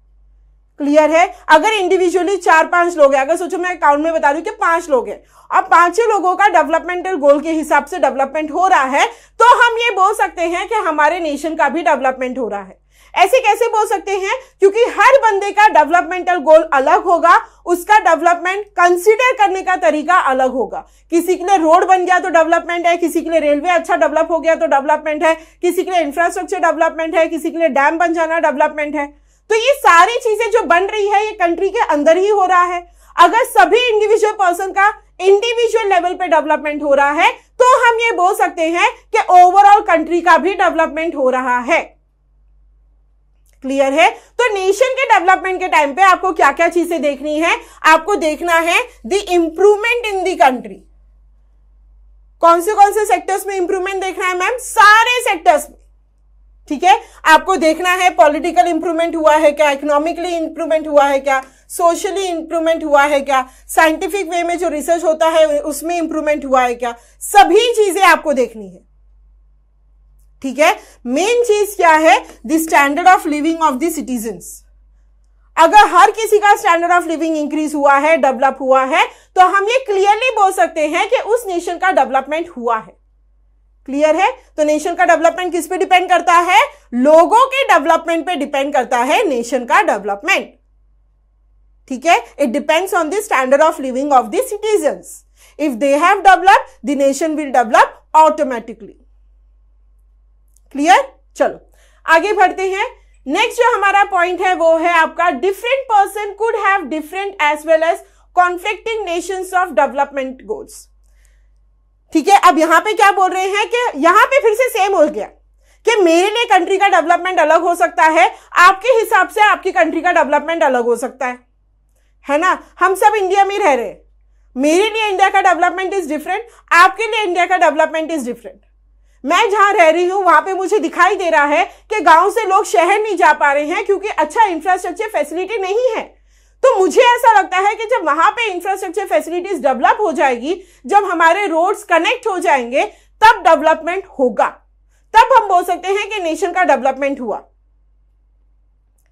क्लियर है अगर इंडिविजुअली चार पांच लोग हैं अगर सोचो मैं अकाउंट में बता रही हूँ कि पांच लोग हैं और ही लोगों का डेवलपमेंटल गोल के हिसाब से डेवलपमेंट हो रहा है तो हम ये बोल सकते हैं कि हमारे नेशन का भी डेवलपमेंट हो रहा है ऐसे कैसे बोल सकते हैं क्योंकि हर बंदे का डेवलपमेंटल गोल अलग होगा उसका डेवलपमेंट कंसीडर करने का तरीका अलग होगा किसी के लिए रोड बन गया तो डेवलपमेंट है किसी के लिए रेलवे अच्छा डेवलप हो गया तो डेवलपमेंट है किसी के लिए इंफ्रास्ट्रक्चर डेवलपमेंट है किसी के लिए डैम बन जाना डेवलपमेंट है तो ये सारी चीजें जो बन रही है ये कंट्री के अंदर ही हो रहा है अगर सभी इंडिविजुअल पर्सन का इंडिविजुअल लेवल पे डेवलपमेंट हो रहा है तो हम ये बोल सकते हैं कि ओवरऑल कंट्री का भी डेवलपमेंट हो रहा है क्लियर है तो नेशन के डेवलपमेंट के टाइम पे आपको क्या क्या चीजें देखनी है आपको देखना है the improvement in the country कौन से कौन से सेक्टर्स में इंप्रूवमेंट देखना है मैम सारे सेक्टर्स में ठीक है आपको देखना है पॉलिटिकल इंप्रूवमेंट हुआ है क्या इकोनॉमिकली इंप्रूवमेंट हुआ है क्या सोशली इंप्रूवमेंट हुआ है क्या साइंटिफिक वे में जो रिसर्च होता है उसमें इंप्रूवमेंट हुआ है क्या सभी चीजें आपको देखनी है ठीक है मेन चीज क्या है the standard of living of the citizen अगर हर किसी का स्टैंडर्ड ऑफ लिविंग इंक्रीज हुआ है डेवलप हुआ है तो हम ये क्लियरली बोल सकते हैं कि उस नेशन का डेवलपमेंट हुआ है क्लियर है तो नेशन का डेवलपमेंट किस पे डिपेंड करता है लोगों के डेवलपमेंट पे डिपेंड करता है नेशन का डेवलपमेंट ठीक है it depends on the standard of living of the citizen if they have develop the nation will develop automatically clear चलो आगे बढ़ते हैं नेक्स्ट जो हमारा पॉइंट है वो है आपका different person could have different as well as conflicting nations of development goals ठीक है अब यहां पे क्या बोल रहे हैं कि यहां पे फिर से सेम हो गया कि मेरे लिए कंट्री का डेवलपमेंट अलग हो सकता है आपके हिसाब से आपकी कंट्री का डेवलपमेंट अलग हो सकता है है ना हम सब इंडिया में रह रहे हैं मेरे लिए इंडिया का डेवलपमेंट इज डिफरेंट आपके लिए इंडिया का डेवलपमेंट इज डिफरेंट मैं जहां रह रही हूं वहां पे मुझे दिखाई दे रहा है कि गांव से लोग शहर नहीं जा पा रहे हैं क्योंकि अच्छा इंफ्रास्ट्रक्चर फैसिलिटी नहीं है तो मुझे ऐसा लगता है कि जब वहां पे इंफ्रास्ट्रक्चर फैसिलिटीज डेवलप हो जाएगी जब हमारे रोड्स कनेक्ट हो जाएंगे तब डेवलपमेंट होगा तब हम बोल सकते हैं कि नेशन का डेवलपमेंट हुआ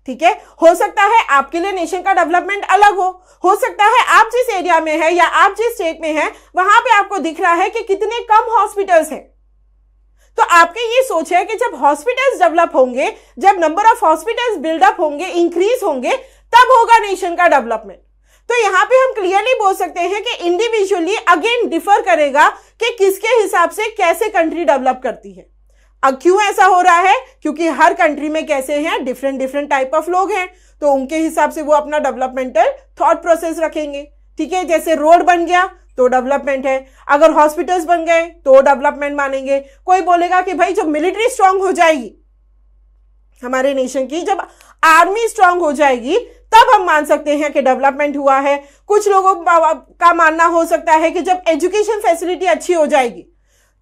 ठीक है हो सकता है आपके लिए नेशन का डेवलपमेंट अलग हो हो सकता है आप जिस एरिया में है या आप जिस स्टेट में है वहां पे आपको दिख रहा है कि कितने कम हॉस्पिटल्स हैं तो आपके ये सोच है कि जब हॉस्पिटल्स डेवलप होंगे जब नंबर ऑफ हॉस्पिटल्स बिल्डअप होंगे इंक्रीज होंगे तब होगा नेशन का डेवलपमेंट तो यहाँ पे हम क्लियरली बोल सकते हैं कि इंडिविजुअली अगेन डिफर करेगा कि किसके हिसाब से कैसे कंट्री डेवलप करती है अब क्यों ऐसा हो रहा है क्योंकि हर कंट्री में कैसे हैं डिफरेंट डिफरेंट टाइप ऑफ लोग हैं तो उनके हिसाब से वो अपना डेवलपमेंटल थॉट प्रोसेस रखेंगे ठीक है जैसे रोड बन गया तो डेवलपमेंट है अगर हॉस्पिटल्स बन गए तो डेवलपमेंट मानेंगे कोई बोलेगा कि भाई जब मिलिट्री स्ट्रांग हो जाएगी हमारे नेशन की जब आर्मी स्ट्रांग हो जाएगी तब हम मान सकते हैं कि डेवलपमेंट हुआ है कुछ लोगों का मानना हो सकता है कि जब एजुकेशन फैसिलिटी अच्छी हो जाएगी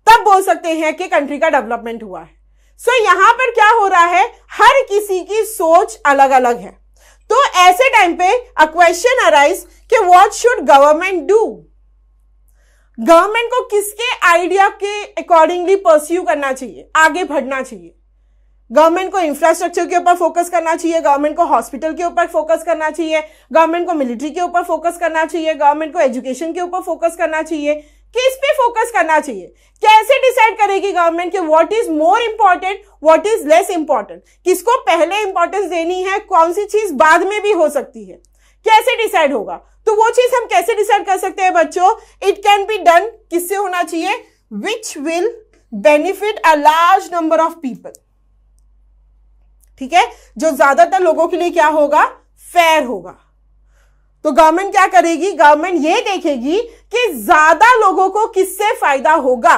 तब बोल सकते हैं कि कंट्री का डेवलपमेंट हुआ है सो so, यहां पर क्या हो रहा है हर किसी की सोच अलग अलग है तो ऐसे टाइम पे अ क्वेश्चन अराइज कि what should government do government को किसके आइडिया के अकॉर्डिंगली परस्यू करना चाहिए आगे बढ़ना चाहिए गवर्नमेंट को इंफ्रास्ट्रक्चर के ऊपर फोकस करना चाहिए गवर्नमेंट को हॉस्पिटल के ऊपर फोकस करना चाहिए गवर्नमेंट को मिलिट्री के ऊपर फोकस करना चाहिए गवर्नमेंट को एजुकेशन के ऊपर फोकस करना चाहिए किस पे फोकस करना चाहिए कैसे डिसाइड करेगी गवर्नमेंट कि what is more important what is less important किसको पहले इंपॉर्टेंस देनी है कौन सी चीज बाद में भी हो सकती है कैसे डिसाइड होगा तो वो चीज हम कैसे डिसाइड कर सकते हैं बच्चों इट कैन बी डन किससे होना चाहिए which will benefit a large number of people ठीक है जो ज्यादातर लोगों के लिए क्या होगा फेयर होगा तो गवर्नमेंट क्या करेगी गवर्नमेंट ये देखेगी कि ज्यादा लोगों को किससे फायदा होगा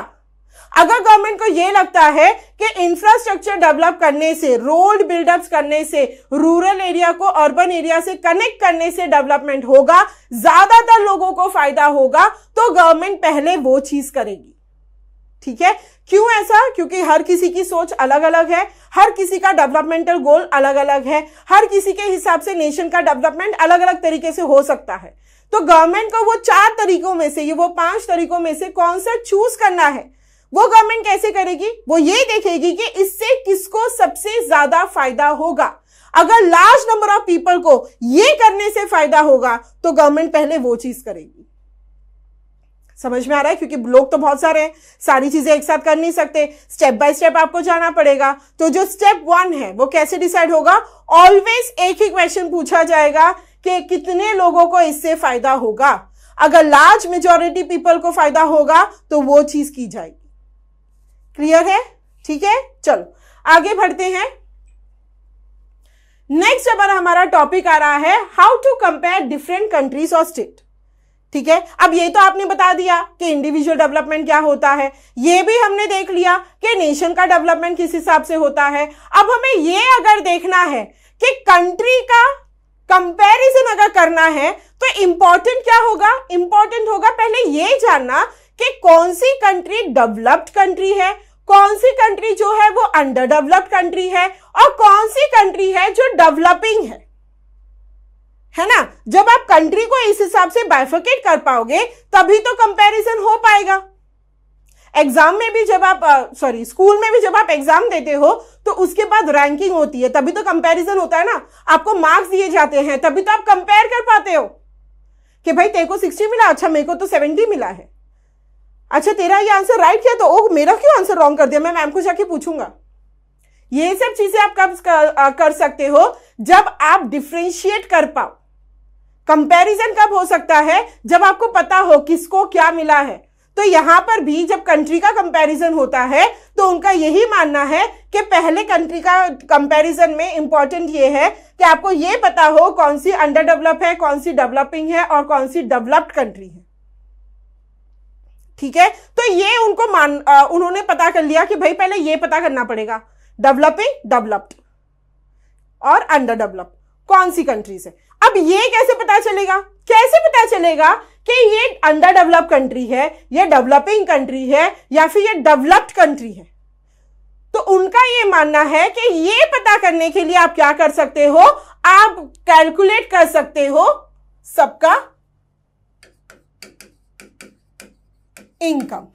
अगर गवर्नमेंट को यह लगता है कि इंफ्रास्ट्रक्चर डेवलप करने से रोड बिल्डअप करने से रूरल एरिया को अर्बन एरिया से कनेक्ट करने से डेवलपमेंट होगा ज्यादातर लोगों को फायदा होगा तो गवर्नमेंट पहले वो चीज करेगी ठीक है क्यों ऐसा क्योंकि हर किसी की सोच अलग अलग है हर किसी का डेवलपमेंटल गोल अलग अलग है हर किसी के हिसाब से नेशन का डेवलपमेंट अलग अलग तरीके से हो सकता है तो गवर्नमेंट को वो चार तरीकों में से ये वो पांच तरीकों में से कौन सा चूज करना है वो गवर्नमेंट कैसे करेगी वो ये देखेगी कि इससे किसको सबसे ज्यादा फायदा होगा अगर लार्ज नंबर ऑफ पीपल को ये करने से फायदा होगा तो गवर्नमेंट पहले वो चीज करेगी समझ में आ रहा है क्योंकि लोग तो बहुत सारे हैं सारी चीजें एक साथ कर नहीं सकते स्टेप बाय स्टेप आपको जाना पड़ेगा तो जो स्टेप वन है वो कैसे डिसाइड होगा ऑलवेज एक ही क्वेश्चन पूछा जाएगा कि कितने लोगों को इससे फायदा होगा अगर लार्ज मेजोरिटी पीपल को फायदा होगा तो वो चीज की जाएगी क्लियर है ठीक है चलो आगे बढ़ते हैं नेक्स्ट अगर हमारा टॉपिक आ रहा है how to compare different countries और स्टेट ठीक है अब ये तो आपने बता दिया कि इंडिविजुअल डेवलपमेंट क्या होता है ये भी हमने देख लिया कि नेशन का डेवलपमेंट किस हिसाब से होता है अब हमें ये अगर देखना है कि कंट्री का कंपैरिजन अगर करना है तो इंपॉर्टेंट क्या होगा इंपॉर्टेंट होगा पहले ये जानना कि कौन सी कंट्री डेवलप्ड कंट्री है कौन सी कंट्री जो है वो अंडर डेवलप्ड कंट्री है और कौन सी कंट्री है जो डेवलपिंग है है ना जब आप कंट्री को इस हिसाब से बाइफोकेट कर पाओगे तभी तो कंपैरिजन हो पाएगा एग्जाम में भी जब आप सॉरी स्कूल में भी जब आप एग्जाम देते हो तो उसके बाद रैंकिंग होती है तभी तो कंपैरिजन होता है ना आपको मार्क्स दिए जाते हैं तभी तो आप कंपेयर कर पाते हो कि भाई तेरे को सिक्सटी मिला अच्छा मेरे को तो सेवेंटी मिला है अच्छा तेरा ये आंसर राइट किया तो ओ मेरा क्यों आंसर रॉन्ग कर दिया मैं मैम को जाके पूछूंगा ये सब चीजें आप कब कर सकते हो जब आप डिफ्रेंशिएट कर पाओ कंपैरिजन कब हो सकता है जब आपको पता हो किसको क्या मिला है तो यहां पर भी जब कंट्री का कंपैरिजन होता है तो उनका यही मानना है कि पहले कंट्री का कंपैरिजन में इंपॉर्टेंट ये है कि आपको ये पता हो कौन सी अंडर डेवलप है कौन सी डेवलपिंग है और कौन सी डेवलप्ड कंट्री है ठीक है तो ये उनको मान आ, उन्होंने पता कर लिया कि भाई पहले ये पता करना पड़ेगा डेवलपिंग डेवलप्ड और अंडर डेवलप कौन सी कंट्रीज है अब ये कैसे पता चलेगा कैसे पता चलेगा कि ये अंडर डेवलप कंट्री है ये डेवलपिंग कंट्री है या फिर ये डेवलप्ड कंट्री है तो उनका ये मानना है कि ये पता करने के लिए आप क्या कर सकते हो आप कैलकुलेट कर सकते हो सबका इनकम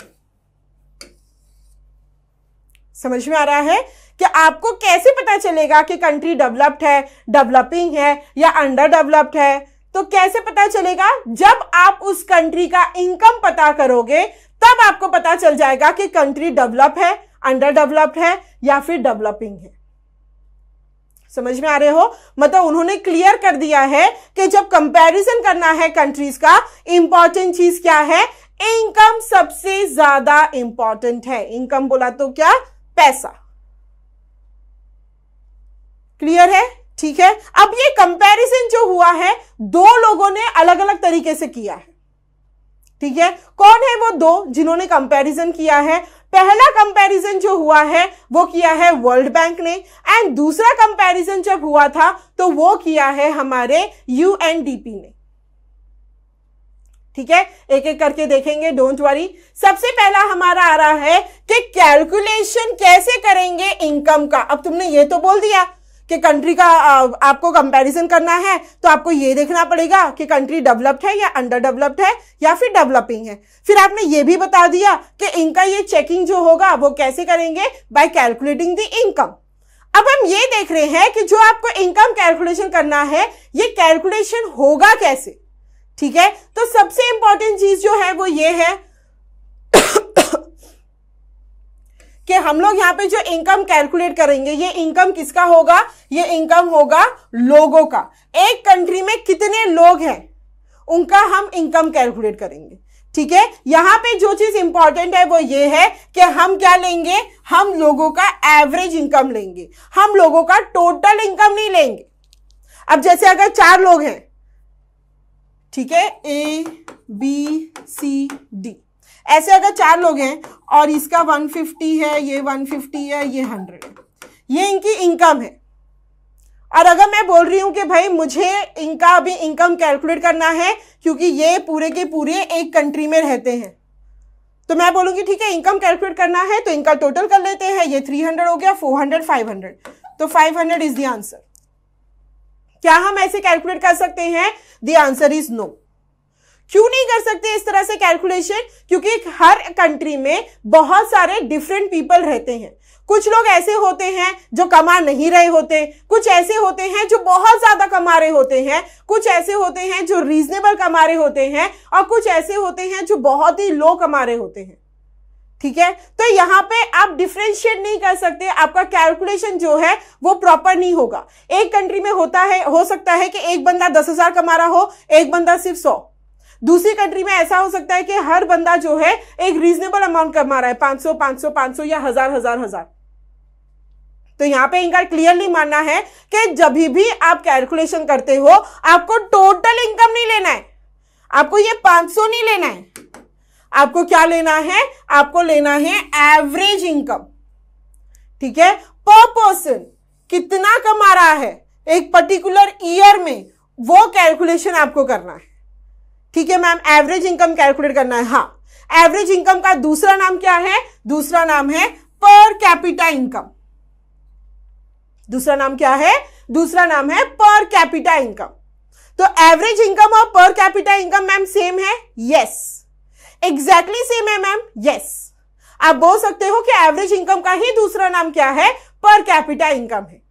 समझ में आ रहा है कि आपको कैसे पता चलेगा कि कंट्री डेवलप्ड है डेवलपिंग है या अंडर डेवलप्ड है तो कैसे पता चलेगा जब आप उस कंट्री का इनकम पता करोगे तब आपको पता चल जाएगा कि कंट्री डेवलप है अंडर डेवलप्ड है या फिर डेवलपिंग है समझ में आ रहे हो मतलब उन्होंने क्लियर कर दिया है कि जब कंपैरिजन करना है कंट्रीज का इंपॉर्टेंट चीज क्या है इनकम सबसे ज्यादा इंपॉर्टेंट है इनकम बोला तो क्या पैसा क्लियर है ठीक है अब ये कंपैरिजन जो हुआ है दो लोगों ने अलग अलग तरीके से किया है ठीक है कौन है वो दो जिन्होंने कंपैरिजन किया है पहला कंपैरिजन जो हुआ है वो किया है वर्ल्ड बैंक ने एंड दूसरा कंपैरिजन जब हुआ था तो वो किया है हमारे यूएनडीपी ने ठीक है एक एक करके देखेंगे डोंट वरी सबसे पहला हमारा आ रहा है कि कैलकुलेशन कैसे करेंगे इनकम का अब तुमने ये तो बोल दिया कि कंट्री का आपको कंपैरिजन करना है तो आपको ये देखना पड़ेगा कि कंट्री डेवलप्ड है या अंडर डेवलप्ड है या फिर डेवलपिंग है फिर आपने ये भी बता दिया कि इनका ये चेकिंग जो होगा वो कैसे करेंगे बाय कैलकुलेटिंग द इनकम अब हम ये देख रहे हैं कि जो आपको इनकम कैलकुलेशन करना है ये कैलकुलेशन होगा कैसे ठीक है तो सबसे इंपॉर्टेंट चीज जो है वो ये है कि हम लोग यहाँ पे जो इनकम कैलकुलेट करेंगे ये इनकम किसका होगा ये इनकम होगा लोगों का एक कंट्री में कितने लोग हैं उनका हम इनकम कैलकुलेट करेंगे ठीक है यहां पे जो चीज इंपॉर्टेंट है वो ये है कि हम क्या लेंगे हम लोगों का एवरेज इनकम लेंगे हम लोगों का टोटल इनकम नहीं लेंगे अब जैसे अगर चार लोग हैं ठीक है ए बी सी डी ऐसे अगर चार लोग हैं और इसका 150 है ये 150 है ये 100 है ये इनकी इनकम है और अगर मैं बोल रही हूं कि भाई मुझे इनका अभी इनकम कैलकुलेट करना है क्योंकि ये पूरे के पूरे एक कंट्री में रहते हैं तो मैं बोलूंगी ठीक है इनकम कैलकुलेट करना है तो इनका टोटल कर लेते हैं ये 300 हो गया 400 500 तो 500 इज द आंसर क्या हम ऐसे कैलकुलेट कर सकते हैं द आंसर इज नो क्यों नहीं कर सकते इस तरह से कैलकुलेशन क्योंकि हर कंट्री में बहुत सारे डिफरेंट पीपल रहते हैं कुछ लोग ऐसे होते हैं जो कमा नहीं रहे होते कुछ ऐसे होते हैं जो बहुत ज्यादा कमा रहे होते हैं कुछ ऐसे होते हैं जो रीजनेबल कमा रहे होते हैं और कुछ ऐसे होते हैं जो बहुत ही लो कमा रहे होते हैं ठीक है तो यहाँ पे आप डिफ्रेंशिएट नहीं कर सकते आपका कैलकुलेशन जो है वो प्रॉपर नहीं होगा एक कंट्री में होता है हो सकता है कि एक बंदा दस हजार कमा रहा हो एक बंदा सिर्फ सौ दूसरी कंट्री में ऐसा हो सकता है कि हर बंदा जो है एक रीजनेबल अमाउंट कमा रहा है पांच सौ पांच सौ पांच सौ या हजार हजार हजार तो यहां पे इनका क्लियरली मानना है कि जब भी आप कैलकुलेशन करते हो आपको टोटल इनकम नहीं लेना है आपको ये 500 नहीं लेना है आपको क्या लेना है आपको लेना है एवरेज इनकम ठीक है पर पर्सन कितना कमा रहा है एक पर्टिकुलर ईयर में वो कैलकुलेशन आपको करना है ठीक है मैम एवरेज इनकम कैलकुलेट करना है हाँ एवरेज इनकम का दूसरा नाम क्या है दूसरा नाम है पर कैपिटा इनकम दूसरा नाम क्या है दूसरा नाम है पर कैपिटा इनकम तो एवरेज इनकम और per capita income ma'am same है यस एग्जैक्टली सेम है मैम यस आप बोल सकते हो कि एवरेज इनकम का ही दूसरा नाम क्या है पर कैपिटा इनकम है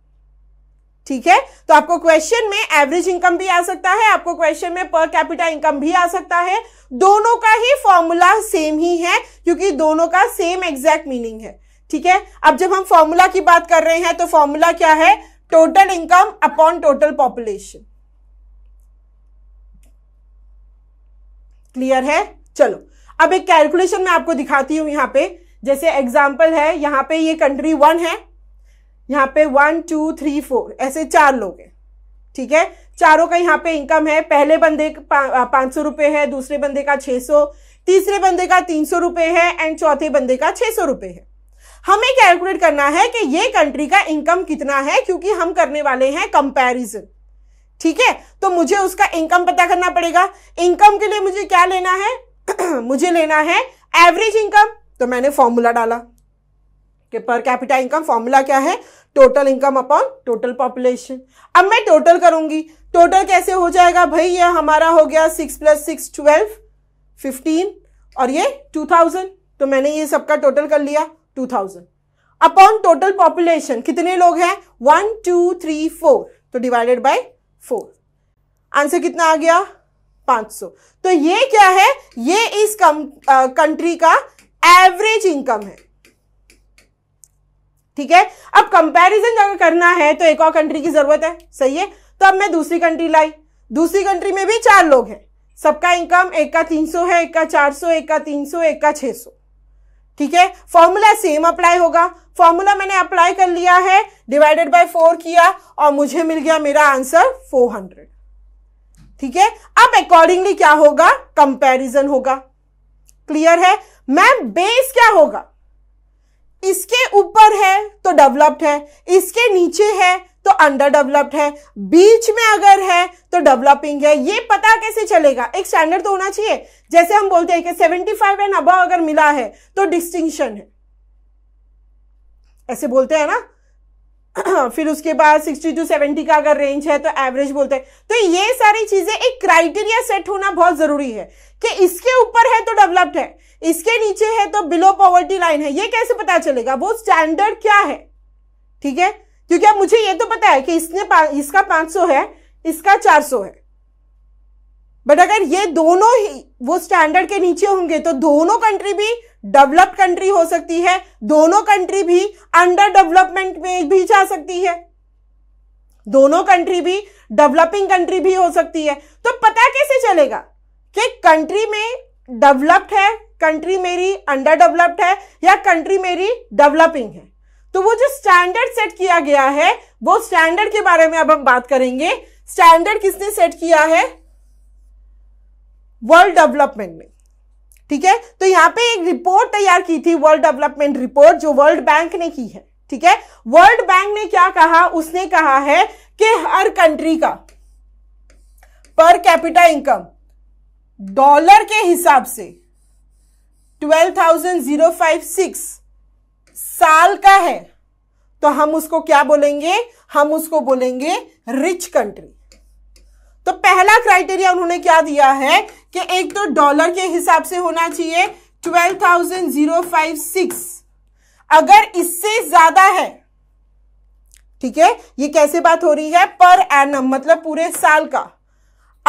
ठीक है तो आपको क्वेश्चन में एवरेज इनकम भी आ सकता है आपको क्वेश्चन में पर कैपिटा इनकम भी आ सकता है दोनों का ही फॉर्मूला सेम ही है क्योंकि दोनों का सेम एग्जैक्ट मीनिंग है ठीक है अब जब हम फॉर्मूला की बात कर रहे हैं तो फॉर्मूला क्या है total income upon total population clear है चलो अब एक कैलकुलेशन मैं आपको दिखाती हूं यहां पे जैसे एग्जाम्पल है यहां पे ये कंट्री वन है यहाँ पे वन टू थ्री फोर ऐसे चार लोग हैं ठीक है चारों का यहाँ पे इनकम है पहले बंदे का पाँच सौ रुपये है दूसरे बंदे का छः सौ तीसरे बंदे का तीन सौ रुपये है एंड चौथे बंदे का छः सौ रुपये है हमें कैलकुलेट करना है कि ये कंट्री का इनकम कितना है क्योंकि हम करने वाले हैं कंपैरिजन ठीक है तो मुझे उसका इनकम पता करना पड़ेगा इनकम के लिए मुझे क्या लेना है मुझे लेना है एवरेज इनकम तो मैंने फॉर्मूला डाला कि पर कैपिटा इनकम फॉर्मूला क्या है total income upon total population अब मैं टोटल करूंगी टोटल कैसे हो जाएगा भाई ये हमारा हो गया six plus six twelve fifteen और ये टू थाउजेंड तो मैंने ये सबका टोटल कर लिया two thousand upon total population कितने लोग हैं वन टू थ्री फोर तो डिवाइडेड बाय फोर आंसर कितना आ गया 500 तो ये क्या है ये इस कंट्री का एवरेज इनकम है ठीक है अब कंपैरिजन अगर करना है तो एक और कंट्री की जरूरत है सही है तो अब मैं दूसरी कंट्री लाई दूसरी कंट्री में भी चार लोग हैं सबका इनकम एक का तीन सौ है एक का चार सौ एक का तीन सौ एक का छह सौ ठीक है फॉर्मूला सेम अप्लाई होगा फॉर्मूला मैंने अप्लाई कर लिया है डिवाइडेड बाय फोर किया और मुझे मिल गया मेरा आंसर फोर हंड्रेड ठीक है अब अकॉर्डिंगली क्या होगा कंपेरिजन होगा क्लियर है मैम बेस क्या होगा इसके ऊपर है तो डेवलप्ड है इसके नीचे है तो अंडर डेवलप्ड है बीच में अगर है तो डेवलपिंग है ये पता कैसे चलेगा एक स्टैंडर्ड तो होना चाहिए जैसे हम बोलते हैं कि 75 एंड अब अगर मिला है तो डिस्टिंक्शन है ऐसे बोलते हैं ना फिर उसके बाद 60 टू 70 का अगर रेंज है तो एवरेज बोलते हैं तो ये सारी चीजें एक क्राइटेरिया सेट होना बहुत जरूरी है कि इसके ऊपर है तो डेवलप्ड है इसके नीचे है तो बिलो पॉवर्टी लाइन है ये कैसे पता चलेगा वो स्टैंडर्ड क्या है ठीक है क्योंकि अब मुझे ये तो पता है कि इसने इसका 500 है इसका 400 है बट अगर ये दोनों ही वो स्टैंडर्ड के नीचे होंगे तो दोनों कंट्री भी डेवलप्ड कंट्री हो सकती है दोनों कंट्री भी अंडर डेवलपमेंट में भी जा सकती है दोनों कंट्री भी डेवलपिंग कंट्री भी हो सकती है तो पता कैसे चलेगा कि कंट्री में डेवलप्ड है कंट्री मेरी अंडर डेवलप्ड है या कंट्री मेरी डेवलपिंग है तो वो जो स्टैंडर्ड सेट किया गया है वो स्टैंडर्ड के बारे में अब हम बात करेंगे स्टैंडर्ड किसने सेट किया है वर्ल्ड डेवलपमेंट में ठीक है तो यहां पे एक रिपोर्ट तैयार की थी वर्ल्ड डेवलपमेंट रिपोर्ट जो वर्ल्ड बैंक ने की है ठीक है वर्ल्ड बैंक ने क्या कहा उसने कहा है कि हर कंट्री का पर कैपिटा इनकम डॉलर के हिसाब से 12,056 थाउजेंड जीरो फाइव सिक्स साल का है तो हम उसको क्या बोलेंगे हम उसको बोलेंगे रिच कंट्री तो पहला क्राइटेरिया उन्होंने क्या दिया है कि एक तो डॉलर के हिसाब से होना चाहिए twelve thousand zero five six अगर इससे ज्यादा है ठीक है ये कैसे बात हो रही है पर एनम मतलब पूरे साल का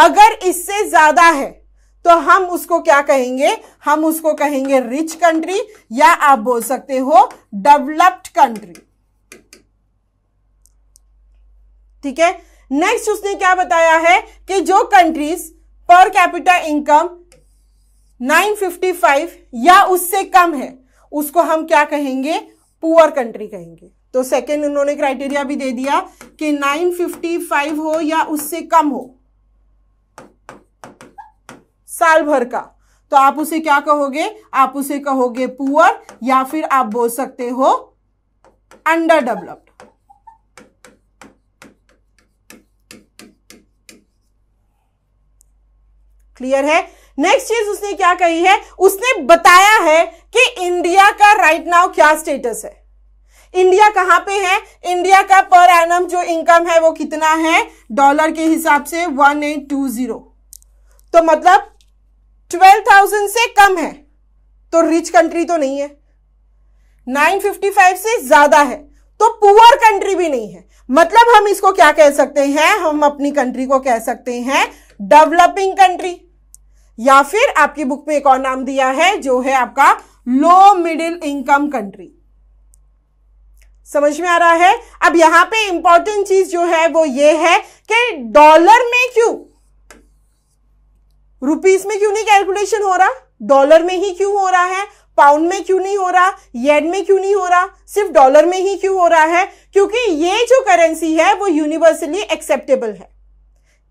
अगर इससे ज्यादा है तो हम उसको क्या कहेंगे हम उसको कहेंगे रिच कंट्री या आप बोल सकते हो डेवलप्ड कंट्री ठीक है नेक्स्ट उसने क्या बताया है कि जो कंट्रीज पर कैपिटल इनकम 955 या उससे कम है उसको हम क्या कहेंगे पुअर कंट्री कहेंगे तो सेकेंड उन्होंने क्राइटेरिया भी दे दिया कि 955 हो या उससे कम हो साल भर का तो आप उसे क्या कहोगे आप उसे कहोगे पुअर या फिर आप बोल सकते हो अंडर डेवलप्ड क्लियर है नेक्स्ट चीज उसने क्या कही है उसने बताया है कि इंडिया का राइट नाउ क्या स्टेटस है इंडिया कहां पे है इंडिया का पर एनम जो इनकम है वो कितना है डॉलर के हिसाब से वन एट टू जीरो तो मतलब ट्वेल्व थाउजेंड से कम है तो रिच कंट्री तो नहीं है 955 से ज्यादा है तो पुअर कंट्री भी नहीं है मतलब हम इसको क्या कह सकते हैं हम अपनी कंट्री को कह सकते हैं डेवलपिंग कंट्री या फिर आपकी बुक में एक और नाम दिया है जो है आपका लो मिडिल इनकम कंट्री समझ में आ रहा है अब यहां पे इंपॉर्टेंट चीज जो है वो ये है कि डॉलर में क्यों रुपीस में क्यों नहीं कैलकुलेशन हो रहा डॉलर में ही क्यों हो रहा है पाउंड में क्यों नहीं हो रहा येड में क्यों नहीं हो रहा सिर्फ डॉलर में ही क्यों हो रहा है क्योंकि ये जो करेंसी है वो यूनिवर्सली एक्सेप्टेबल है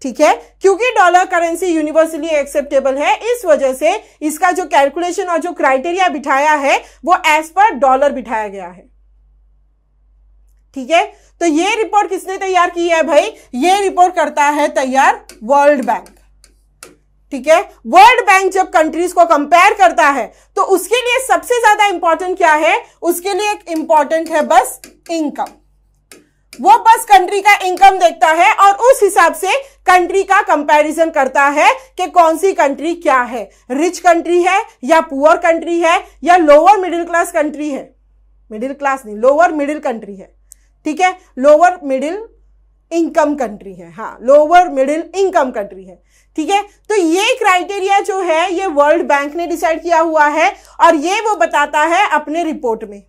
ठीक है क्योंकि डॉलर करेंसी यूनिवर्सली एक्सेप्टेबल है इस वजह से इसका जो कैलकुलेशन और जो क्राइटेरिया बिठाया है वो एज पर डॉलर बिठाया गया है ठीक है तो ये रिपोर्ट किसने तैयार की है भाई ये रिपोर्ट करता है तैयार वर्ल्ड बैंक ठीक है वर्ल्ड बैंक जब कंट्रीज को कंपेयर करता है तो उसके लिए सबसे ज्यादा इंपॉर्टेंट क्या है उसके लिए एक इंपॉर्टेंट है बस इनकम वो बस कंट्री का इनकम देखता है और उस हिसाब से कंट्री का कंपैरिजन करता है कि कौन सी कंट्री क्या है रिच कंट्री है या पुअर कंट्री है या लोअर मिडिल क्लास कंट्री है मिडिल क्लास नहीं लोअर मिडिल कंट्री है ठीक है लोअर मिडिल इनकम कंट्री है हाँ लोअर मिडिल इनकम कंट्री है ठीक है तो ये क्राइटेरिया जो है ये वर्ल्ड बैंक ने डिसाइड किया हुआ है और ये वो बताता है अपने रिपोर्ट में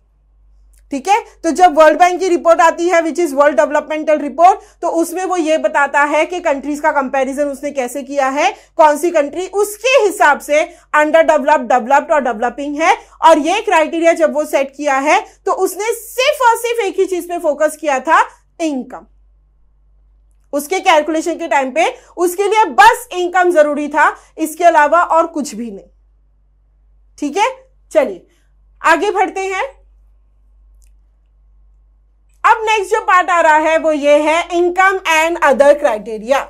ठीक है तो जब वर्ल्ड बैंक की रिपोर्ट आती है which is world developmental report तो उसमें वो ये बताता है कि कंट्रीज का कंपैरिजन उसने कैसे किया है कौन सी कंट्री उसके हिसाब से अंडर डेवलप्ड डेवलप्ड और डेवलपिंग है और ये क्राइटेरिया जब वो सेट किया है तो उसने सिर्फ और सिर्फ एक ही चीज पे फोकस किया था इनकम उसके कैलकुलेशन के टाइम पे उसके लिए बस इनकम जरूरी था इसके अलावा और कुछ भी नहीं ठीक है चलिए आगे बढ़ते हैं अब नेक्स्ट जो पार्ट आ रहा है वो ये है इनकम एंड अदर क्राइटेरिया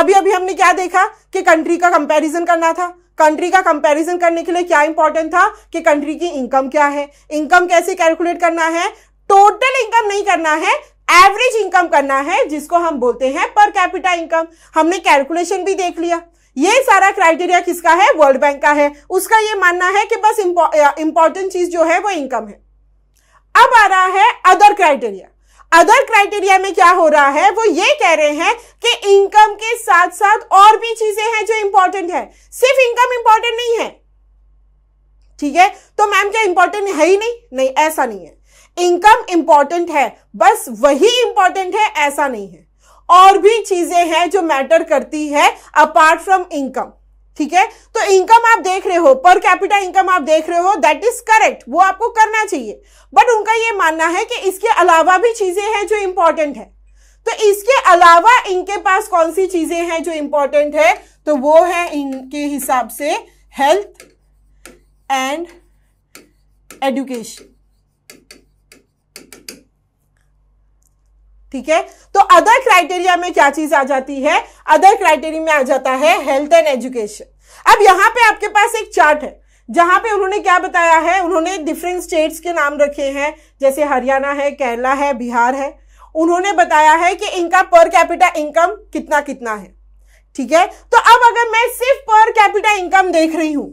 अभी अभी हमने क्या देखा कि कंट्री का कंपैरिजन करना था कंट्री का कंपैरिजन करने के लिए क्या इंपॉर्टेंट था कि कंट्री की इनकम क्या है इनकम कैसे कैलकुलेट करना है टोटल इनकम नहीं करना है एवरेज इनकम करना है जिसको हम बोलते हैं पर कैपिटा इनकम हमने कैलकुलेशन भी देख लिया ये सारा क्राइटेरिया किसका है वर्ल्ड बैंक का है उसका ये मानना है कि बस इंपॉर्टेंट चीज जो है वो इनकम है अब आ रहा है अदर क्राइटेरिया अदर क्राइटेरिया में क्या हो रहा है वो ये कह रहे हैं कि इनकम के साथ साथ और भी चीजें हैं जो इंपॉर्टेंट है सिर्फ इनकम इंपॉर्टेंट नहीं है ठीक है तो मैम क्या इंपॉर्टेंट है ही नहीं नहीं ऐसा नहीं है इनकम इंपॉर्टेंट है बस वही इंपॉर्टेंट है ऐसा नहीं है और भी चीजें हैं जो मैटर करती है अपार्ट फ्रॉम इनकम ठीक है तो इनकम आप देख रहे हो पर कैपिटल इनकम आप देख रहे हो दैट इज करेक्ट वो आपको करना चाहिए बट उनका ये मानना है कि इसके अलावा भी चीजें हैं जो इंपॉर्टेंट है तो इसके अलावा इनके पास कौन सी चीजें हैं जो इंपॉर्टेंट है तो वो है इनके हिसाब से हेल्थ एंड एडुकेशन ठीक है तो अदर क्राइटेरिया में क्या चीज आ जाती है अदर क्राइटेरिया में आ जाता है हेल्थ एंड एजुकेशन अब यहाँ पे आपके पास एक चार्ट है जहां पे उन्होंने क्या बताया है उन्होंने डिफरेंट स्टेट्स के नाम रखे हैं जैसे हरियाणा है केरला है बिहार है उन्होंने बताया है कि इनका पर कैपिटा इनकम कितना कितना है ठीक है तो अब अगर मैं सिर्फ पर कैपिटा इनकम देख रही हूं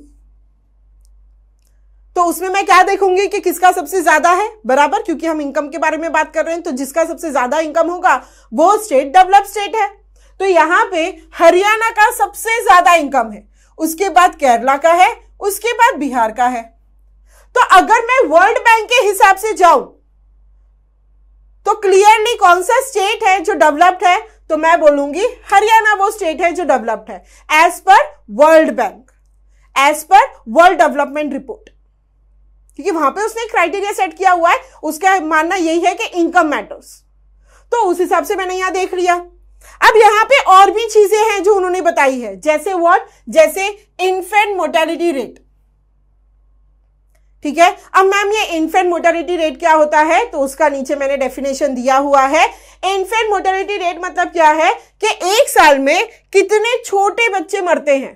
तो उसमें मैं क्या देखूंगी कि किसका सबसे ज्यादा है बराबर क्योंकि हम इनकम के बारे में बात कर रहे हैं तो जिसका सबसे ज्यादा इनकम होगा वो स्टेट डेवलप स्टेट है तो यहाँ पे हरियाणा का सबसे ज्यादा इनकम है उसके बाद केरला का है उसके बाद बिहार का है तो अगर मैं वर्ल्ड बैंक के हिसाब से जाऊं तो क्लियरली कौन सा स्टेट है जो डेवलप्ड है तो मैं बोलूंगी हरियाणा वो स्टेट है जो डेवलप्ड है as per world bank as per world development report क्योंकि वहां पे उसने क्राइटेरिया सेट किया हुआ है उसका मानना यही है कि इनकम मैटर्स तो उस हिसाब से मैंने यहां देख लिया अब यहां पे और भी चीजें हैं जो उन्होंने बताई है जैसे वॉट जैसे इन्फेंट मोर्टेलिटी रेट ठीक है अब मैम ये इन्फेंट मोर्टेलिटी रेट क्या होता है तो उसका नीचे मैंने डेफिनेशन दिया हुआ है इन्फेंट मोर्टेलिटी रेट मतलब क्या है कि एक साल में कितने छोटे बच्चे मरते हैं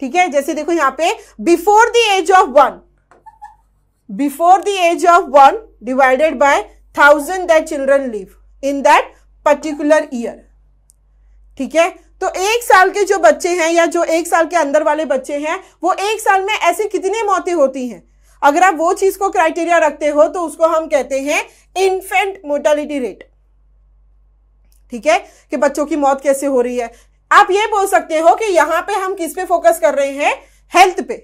ठीक है जैसे देखो यहां पे before the age of one before the age of 1 divided by 1000 that children live in that particular year ठीक है तो एक साल के जो बच्चे हैं या जो एक साल के अंदर वाले बच्चे हैं वो एक साल में ऐसे कितनी मौतें होती हैं अगर आप वो चीज को क्राइटेरिया रखते हो तो उसको हम कहते हैं इन्फेंट मोर्टालिटी रेट ठीक है कि बच्चों की मौत कैसे हो रही है आप ये बोल सकते हो कि यहां पे हम किस पे फोकस कर रहे हैं हेल्थ पे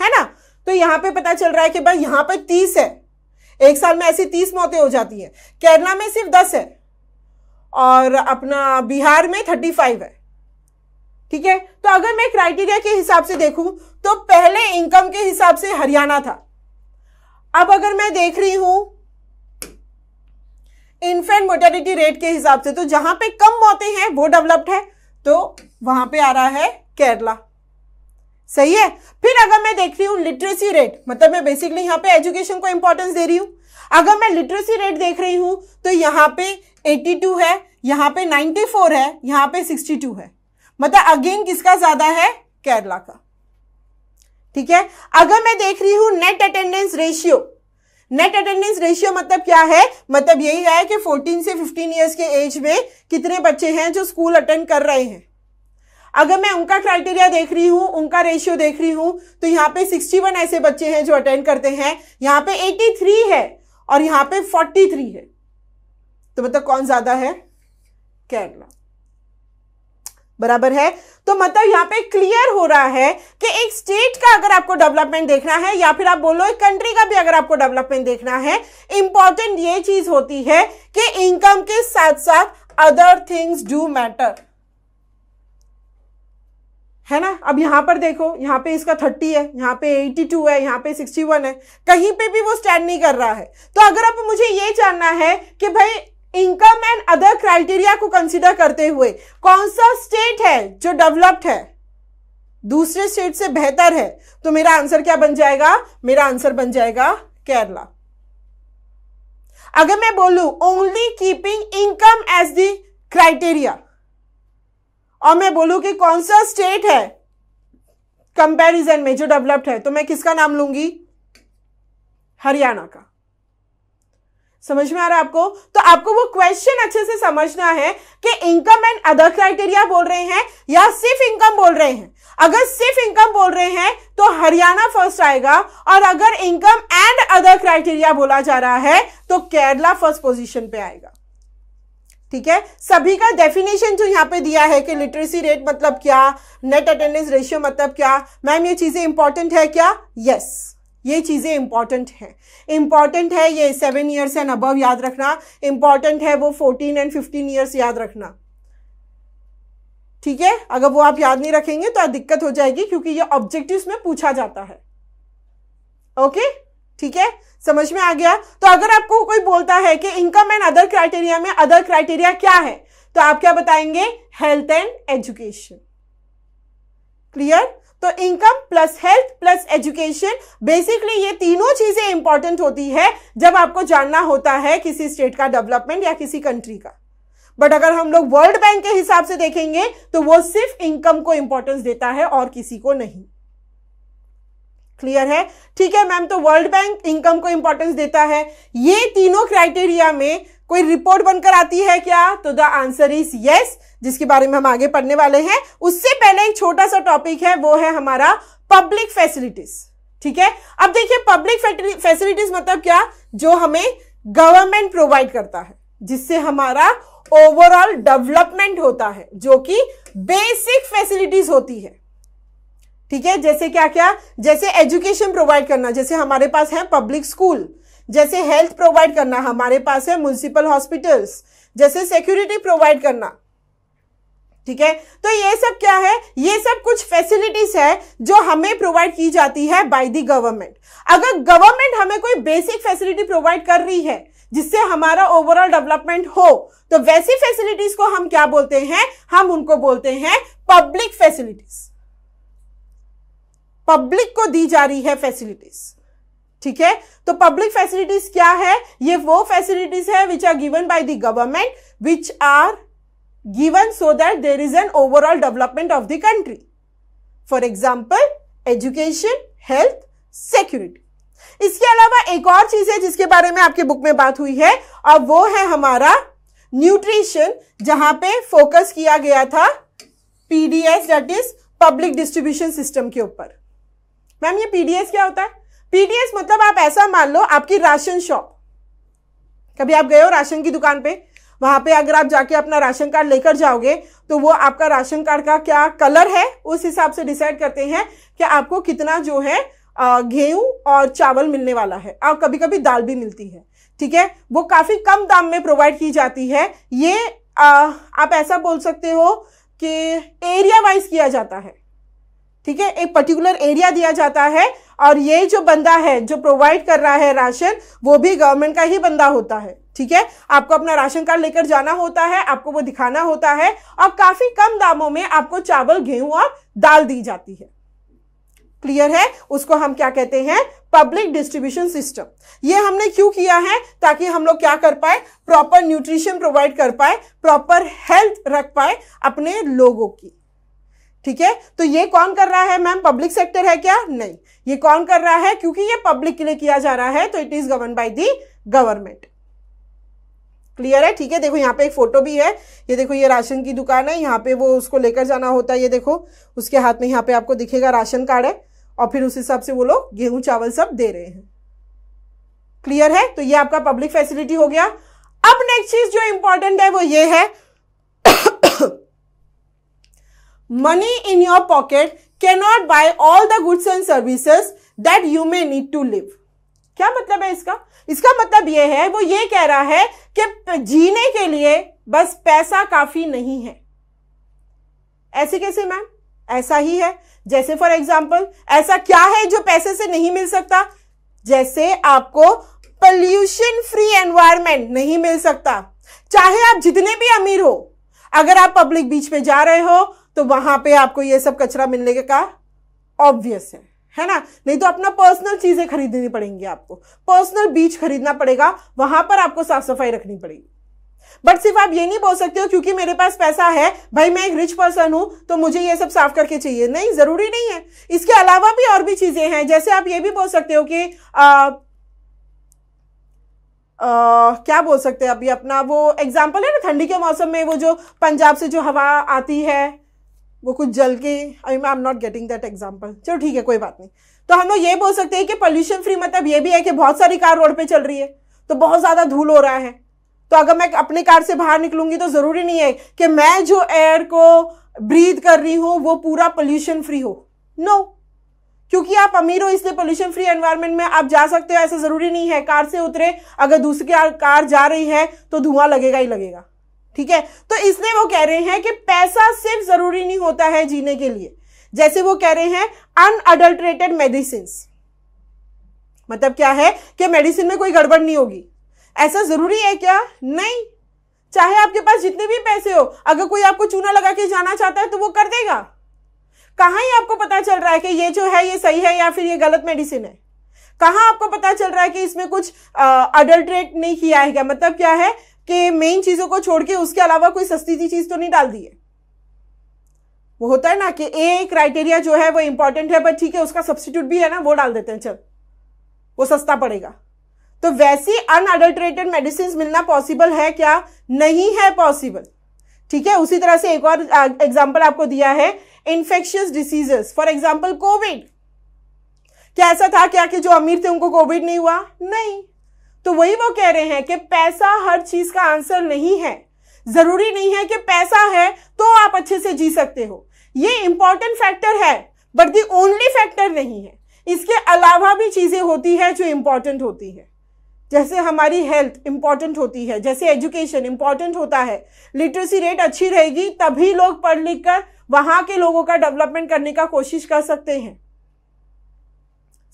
है ना तो यहां पे पता चल रहा है कि भाई यहां पर तीस है एक साल में ऐसी तीस मौतें हो जाती हैं केरला में सिर्फ दस है और अपना बिहार में थर्टी फाइव है ठीक है तो अगर मैं क्राइटेरिया के हिसाब से देखूं तो पहले इनकम के हिसाब से हरियाणा था अब अगर मैं देख रही हूं इन्फेंट मोर्टेलिटी रेट के हिसाब से तो जहां पे कम मौतें हैं वो डेवलप्ड है तो वहां पे आ रहा है केरला सही है फिर अगर मैं देख रही हूँ लिटरेसी रेट मतलब मैं बेसिकली यहाँ पे एजुकेशन को इंपॉर्टेंस दे रही हूँ अगर मैं लिटरेसी रेट देख रही हूँ तो यहाँ पे 82 है यहाँ पे 94 है यहाँ पे 62 है मतलब अगेन किसका ज्यादा है केरला का ठीक है अगर मैं देख रही हूँ net attendance ratio net attendance ratio मतलब क्या है मतलब यही है कि 14 से 15 इयर्स के एज में कितने बच्चे हैं जो स्कूल अटेंड कर रहे हैं अगर मैं उनका क्राइटेरिया देख रही हूँ उनका रेशियो देख रही हूँ तो यहाँ पे 61 ऐसे बच्चे हैं जो अटेंड करते हैं यहाँ पे 83 है और यहाँ पे 43 है तो मतलब कौन ज्यादा है केरला बराबर है तो मतलब यहाँ पे क्लियर हो रहा है कि एक स्टेट का अगर आपको डेवलपमेंट देखना है या फिर आप बोलो एक कंट्री का भी अगर आपको डेवलपमेंट देखना है इंपॉर्टेंट ये चीज होती है कि इनकम के साथ साथ अदर थिंग्स डू मैटर है ना अब यहाँ पर देखो यहाँ पे इसका थर्टी है यहाँ पे एटी टू है यहाँ पे सिक्सटी वन है कहीं पे भी वो स्टैंड नहीं कर रहा है तो अगर अब मुझे ये जानना है कि भाई इनकम एंड अदर क्राइटेरिया को कंसिडर करते हुए कौन सा स्टेट है जो डेवलप्ड है दूसरे स्टेट से बेहतर है तो मेरा आंसर क्या बन जाएगा मेरा आंसर बन जाएगा केरला अगर मैं बोलू only keeping income as the criteria और मैं बोलूं कि कौन सा स्टेट है कंपैरिजन में जो डेवलप्ड है तो मैं किसका नाम लूंगी हरियाणा का समझ में आ रहा है आपको तो आपको वो क्वेश्चन अच्छे से समझना है कि इनकम एंड अदर क्राइटेरिया बोल रहे हैं या सिर्फ इनकम बोल रहे हैं अगर सिर्फ इनकम बोल रहे हैं तो हरियाणा फर्स्ट आएगा और अगर इनकम एंड अदर क्राइटेरिया बोला जा रहा है तो केरला फर्स्ट पोजीशन पे आएगा ठीक है सभी का डेफिनेशन जो तो यहाँ पे दिया है कि लिटरेसी रेट मतलब क्या नेट अटेंडेंस रेशियो मतलब क्या मैम ये चीज़ें इंपॉर्टेंट है क्या यस yes. ये चीज़ें इंपॉर्टेंट हैं इंपॉर्टेंट है ये सेवन ईयर्स एंड अबव याद रखना इंपॉर्टेंट है वो फोर्टीन एंड फिफ्टीन ईयर्स याद रखना ठीक है अगर वो आप याद नहीं रखेंगे तो दिक्कत हो जाएगी क्योंकि ये ऑब्जेक्टिव में पूछा जाता है ओके ठीक है समझ में आ गया तो अगर आपको कोई बोलता है कि इनकम एंड अदर क्राइटेरिया में अदर क्राइटेरिया क्या है तो आप क्या बताएंगे हेल्थ एंड एजुकेशन क्लियर तो income plus health plus education basically ये तीनों चीजें इंपॉर्टेंट होती है जब आपको जानना होता है किसी स्टेट का डेवलपमेंट या किसी कंट्री का बट अगर हम लोग वर्ल्ड बैंक के हिसाब से देखेंगे तो वो सिर्फ इनकम को इंपॉर्टेंस देता है और किसी को नहीं क्लियर है ठीक है मैम तो वर्ल्ड बैंक इनकम को इंपॉर्टेंस देता है ये तीनों क्राइटेरिया में कोई रिपोर्ट बनकर आती है क्या तो द आंसर इज यस जिसके बारे में हम आगे पढ़ने वाले हैं उससे पहले एक छोटा सा टॉपिक है वो है हमारा पब्लिक फैसिलिटीज ठीक है अब देखिए पब्लिक फैसिलिटीज मतलब क्या जो हमें गवर्नमेंट प्रोवाइड करता है जिससे हमारा ओवरऑल डेवलपमेंट होता है जो कि बेसिक फैसिलिटीज होती है ठीक है जैसे क्या क्या जैसे एजुकेशन प्रोवाइड करना जैसे हमारे पास है पब्लिक स्कूल जैसे हेल्थ प्रोवाइड करना हमारे पास है म्यूनिसिपल हॉस्पिटल्स जैसे सिक्योरिटी प्रोवाइड करना ठीक है तो ये सब क्या है ये सब कुछ फैसिलिटीज है जो हमें प्रोवाइड की जाती है बाय द गवर्नमेंट अगर गवर्नमेंट हमें कोई बेसिक फैसिलिटी प्रोवाइड कर रही है जिससे हमारा ओवरऑल डेवलपमेंट हो तो वैसी फैसिलिटीज को हम क्या बोलते हैं हम उनको बोलते हैं पब्लिक फैसिलिटीज पब्लिक को दी जा रही है फैसिलिटीज ठीक है तो पब्लिक फैसिलिटीज क्या है ये वो फैसिलिटीज है which are given by the government which are given so that there is an overall development of the country for example education health security इसके अलावा एक और चीज है जिसके बारे में आपके बुक में बात हुई है और वो है हमारा न्यूट्रिशन जहां पे फोकस किया गया था PDS that is public distribution system के ऊपर मैम ये पीडीएस क्या होता है पीडीएस मतलब आप ऐसा मान लो आपकी राशन शॉप कभी आप गए हो राशन की दुकान पे वहां पे अगर आप जाके अपना राशन कार्ड लेकर जाओगे तो वो आपका राशन कार्ड का क्या कलर है उस हिसाब से डिसाइड करते हैं कि आपको कितना जो है गेहूं और चावल मिलने वाला है और कभी कभी दाल भी मिलती है ठीक है वो काफी कम दाम में प्रोवाइड की जाती है ये आ, आप ऐसा बोल सकते हो कि एरिया वाइज किया जाता है ठीक है एक पर्टिकुलर एरिया दिया जाता है और ये जो बंदा है जो प्रोवाइड कर रहा है राशन वो भी गवर्नमेंट का ही बंदा होता है ठीक है आपको अपना राशन कार्ड लेकर जाना होता है आपको वो दिखाना होता है और काफी कम दामों में आपको चावल गेहूं और दाल दी जाती है क्लियर है उसको हम क्या कहते हैं पब्लिक डिस्ट्रीब्यूशन सिस्टम ये हमने क्यों किया है ताकि हम लोग क्या कर पाए प्रॉपर न्यूट्रिशन प्रोवाइड कर पाए प्रॉपर हेल्थ रख पाए अपने लोगों की ठीक है तो ये कौन कर रहा है मैम पब्लिक सेक्टर है क्या नहीं ये कौन कर रहा है क्योंकि ये पब्लिक के लिए किया जा रहा है तो it is govern by the government clear है ठीक है देखो यहाँ पे एक फोटो भी है ये देखो ये राशन की दुकान है यहाँ पे वो उसको लेकर जाना होता है ये देखो उसके हाथ में यहाँ पे आपको दिखेगा राशन कार्ड है और फिर उस हिसाब से वो लोग गेहूं चावल सब दे रहे हैं क्लियर है तो ये आपका पब्लिक फैसिलिटी हो गया अब नेक्स्ट चीज जो इंपॉर्टेंट है वो ये है money in your pocket cannot buy all the goods and services that you may need to live क्या मतलब है इसका इसका मतलब यह है वो ये कह रहा है कि जीने के लिए बस पैसा काफी नहीं है ऐसे कैसे मैम ऐसा ही है जैसे फॉर एग्जाम्पल ऐसा क्या है जो पैसे से नहीं मिल सकता जैसे आपको पॉल्यूशन फ्री एनवायरमेंट नहीं मिल सकता चाहे आप जितने भी अमीर हो अगर आप पब्लिक बीच में जा रहे हो तो वहां पे आपको ये सब कचरा मिलने का ऑब्वियस है है ना नहीं तो अपना पर्सनल चीजें खरीदनी पड़ेंगी आपको पर्सनल बीच खरीदना पड़ेगा वहां पर आपको साफ सफाई रखनी पड़ेगी बट सिर्फ आप ये नहीं बोल सकते हो क्योंकि मेरे पास पैसा है भाई मैं एक रिच पर्सन हूं तो मुझे ये सब साफ करके चाहिए नहीं जरूरी नहीं है इसके अलावा भी और भी चीजें हैं जैसे आप ये भी बोल सकते हो कि आ, आ, क्या बोल सकते हैं अभी अपना वो एग्जाम्पल है ना ठंडी के मौसम में वो जो पंजाब से जो हवा आती है वो कुछ जल के I am not getting that example चलो ठीक है कोई बात नहीं तो हम लोग ये बोल सकते हैं कि पोल्यूशन फ्री मतलब ये भी है कि बहुत सारी कार रोड पे चल रही है तो बहुत ज़्यादा धूल हो रहा है तो अगर मैं अपनी कार से बाहर निकलूंगी तो ज़रूरी नहीं है कि मैं जो एयर को ब्रीद कर रही हूँ वो पूरा पोल्यूशन फ्री हो नो no. क्योंकि आप अमीर हो इसलिए पोल्यूशन फ्री एनवायरनमेंट में आप जा सकते हो ऐसा ज़रूरी नहीं है कार से उतरे अगर दूसरी कार जा रही है तो धुआं लगेगा ही लगेगा ठीक है तो इसलिए वो कह रहे हैं कि पैसा सिर्फ जरूरी नहीं होता है जीने के लिए जैसे वो कह रहे हैं अनअडल्ट्रेटेड मेडिसिन मतलब क्या है कि मेडिसिन में कोई गड़बड़ नहीं होगी ऐसा जरूरी है क्या नहीं चाहे आपके पास जितने भी पैसे हो अगर कोई आपको चूना लगा के जाना चाहता है तो वो कर देगा कहां ही आपको पता चल रहा है कि ये जो है ये सही है या फिर ये गलत मेडिसिन है कहां आपको पता चल रहा है कि इसमें कुछ अडल्ट्रेट नहीं किया है क्या मतलब क्या है कि मेन चीजों को छोड़ के उसके अलावा कोई सस्ती सी चीज तो नहीं डाल दी है वो होता है ना कि ए क्राइटेरिया जो है वो इंपॉर्टेंट है बट ठीक है उसका सब्सटीट्यूट भी है ना वो डाल देते हैं चल वो सस्ता पड़ेगा तो वैसी अनअडल्ट्रेटेड मेडिसिन मिलना पॉसिबल है क्या नहीं है पॉसिबल ठीक है उसी तरह से एक और एग्जाम्पल आपको दिया है infectious diseases for example covid क्या ऐसा था क्या कि जो अमीर थे उनको कोविड नहीं हुआ नहीं तो वही वो कह रहे हैं कि पैसा हर चीज का आंसर नहीं है जरूरी नहीं है कि पैसा है तो आप अच्छे से जी सकते हो ये इंपॉर्टेंट फैक्टर है बट दी ओनली फैक्टर नहीं है इसके अलावा भी चीजें होती है जो इंपॉर्टेंट होती है जैसे हमारी हेल्थ इंपॉर्टेंट होती है जैसे एजुकेशन इंपॉर्टेंट होता है लिटरेसी रेट अच्छी रहेगी तभी लोग पढ़ लिख कर वहां के लोगों का डेवलपमेंट करने का कोशिश कर सकते हैं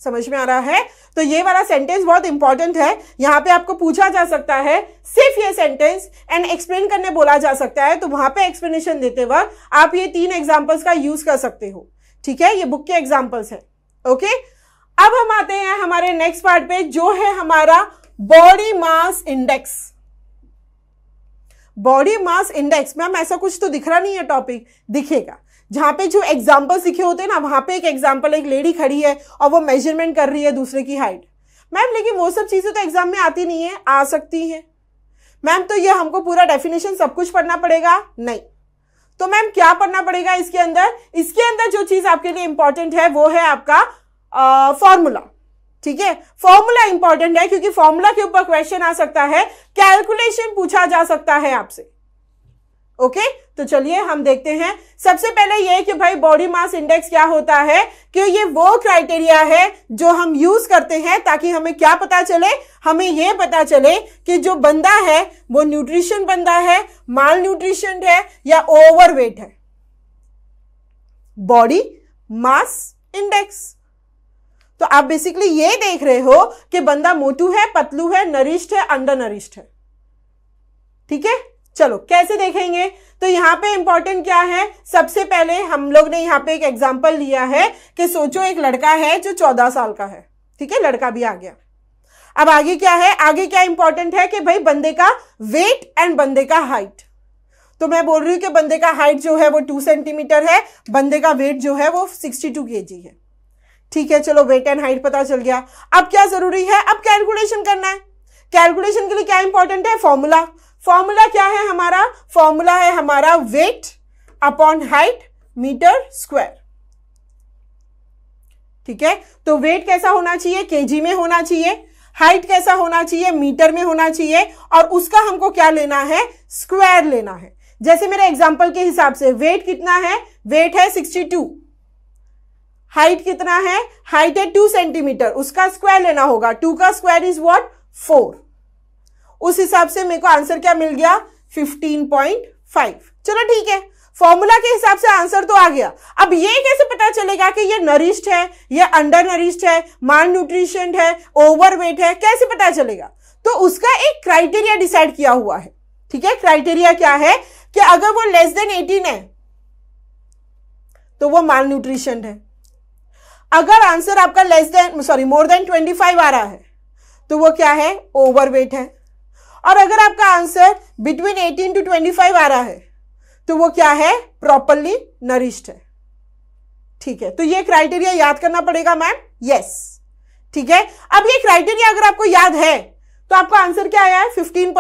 समझ में आ रहा है तो ये वाला सेंटेंस बहुत इंपॉर्टेंट है यहाँ पे आपको पूछा जा सकता है सिर्फ ये सेंटेंस एंड एक्सप्लेन करने बोला जा सकता है तो वहां पे एक्सप्लेनेशन देते वक्त आप ये तीन एग्जांपल्स का यूज कर सकते हो ठीक है ये बुक के एग्जाम्पल्स हैं ओके अब हम आते हैं हमारे नेक्स्ट पार्ट पे जो है हमारा body mass index body mass index ma'am ऐसा कुछ तो दिख रहा नहीं है टॉपिक दिखेगा जहाँ पे जो एग्जाम्पल सीखे होते हैं ना वहाँ पे एक एग्जाम्पल एक लेडी खड़ी है और वो मेजरमेंट कर रही है दूसरे की हाइट मैम लेकिन वो सब चीज़ें तो एग्जाम में आती नहीं है आ सकती हैं मैम तो ये हमको पूरा डेफिनेशन सब कुछ पढ़ना पड़ेगा नहीं तो मैम क्या पढ़ना पड़ेगा इसके अंदर इसके अंदर जो चीज़ आपके लिए इंपॉर्टेंट है वो है आपका फॉर्मूला ठीक है फॉर्मूला इंपॉर्टेंट है क्योंकि फॉर्मूला के ऊपर क्वेश्चन आ सकता है कैलकुलेशन पूछा जा सकता है आपसे ओके okay? तो चलिए हम देखते हैं सबसे पहले ये कि भाई बॉडी मास इंडेक्स क्या होता है कि ये वो क्राइटेरिया है जो हम यूज करते हैं ताकि हमें क्या पता चले हमें ये पता चले कि जो बंदा है वो न्यूट्रिशन बंदा है माल न्यूट्रिशन है या ओवरवेट है बॉडी मास इंडेक्स तो आप बेसिकली ये देख रहे हो कि बंदा मोटू है पतलू है नरिश्ड है अंडर नरिश्ड है ठीक है चलो कैसे देखेंगे तो यहाँ पे इम्पोर्टेंट क्या है सबसे पहले हम लोग ने यहाँ पे एक एग्जाम्पल लिया है कि सोचो एक लड़का है जो चौदह साल का है ठीक है लड़का भी आ गया अब आगे क्या है आगे क्या इंपॉर्टेंट है कि भाई बंदे का वेट एंड बंदे का हाइट तो मैं बोल रही हूं कि बंदे का हाइट जो है वो टू सेंटीमीटर है बंदे का वेट जो है वो सिक्सटी टू के जी है ठीक है चलो वेट एंड हाइट पता चल गया अब क्या जरूरी है अब कैलकुलेशन करना है कैलकुलेशन के लिए क्या इंपॉर्टेंट है फॉर्मूला फॉर्मूला क्या है हमारा फॉर्मूला है हमारा weight upon height metre square ठीक है तो वेट कैसा होना चाहिए केजी में होना चाहिए हाइट कैसा होना चाहिए मीटर में होना चाहिए और उसका हमको क्या लेना है स्क्वायर लेना है जैसे मेरे एग्जाम्पल के हिसाब से वेट कितना है वेट है 62 हाइट कितना है हाइट है 2 सेंटीमीटर उसका स्क्वायर लेना होगा 2 का स्क्वायर इज व्हाट उस हिसाब से मेरे को आंसर क्या मिल गया 15.5 चलो ठीक है फॉर्मूला के हिसाब से आंसर तो आ गया अब ये कैसे पता चलेगा कि ये नरिश्ड है ये अंडर नरिस्ट है माल न्यूट्रिशन है ओवरवेट है कैसे पता चलेगा तो उसका एक क्राइटेरिया डिसाइड किया हुआ है ठीक है क्राइटेरिया क्या है कि अगर वो लेस देन एटीन है तो वो माल न्यूट्रिशन है अगर आंसर आपका less than sorry more than twenty five आ रहा है तो वो क्या है ओवरवेट है और अगर आपका आंसर बिटवीन 18 टू 25 आ रहा है तो वो क्या है प्रॉपरली नरिश्ड है ठीक है तो ये क्राइटेरिया याद करना पड़ेगा मैम यस ठीक है अब ये क्राइटेरिया अगर आपको याद है तो आपका आंसर क्या आया है फिफ्टीन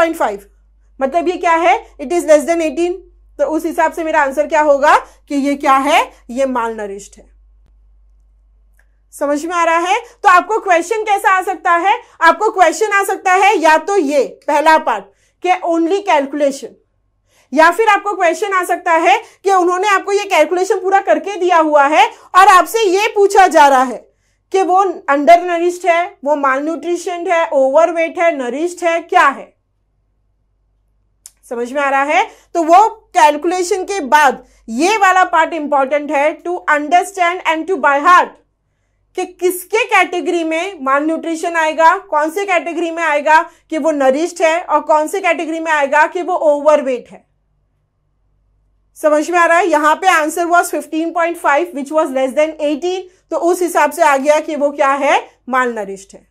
मतलब ये क्या है it is less than eighteen तो उस हिसाब से मेरा आंसर क्या होगा कि ये क्या है ये माल नरिश्ड है समझ में आ रहा है तो आपको क्वेश्चन कैसा आ सकता है आपको क्वेश्चन आ सकता है या तो ये पहला पार्ट के ओनली कैलकुलेशन या फिर आपको क्वेश्चन आ सकता है कि उन्होंने आपको ये कैलकुलेशन पूरा करके दिया हुआ है और आपसे ये पूछा जा रहा है कि वो अंडर नरिश्ड है वो माल न्यूट्रिशन है ओवरवेट है नरिश्ड है क्या है समझ में आ रहा है तो वो कैलकुलेशन के बाद ये वाला पार्ट इंपॉर्टेंट है to understand and to by heart कि किसके कैटेगरी में माल न्यूट्रिशन आएगा कौन से कैटेगरी में आएगा कि वो नरिश्ड है और कौन से कैटेगरी में आएगा कि वो ओवरवेट है समझ में आ रहा है यहां पे answer was 15.5 which was less than 18 तो उस हिसाब से आ गया कि वो क्या है माल नरिश्ड है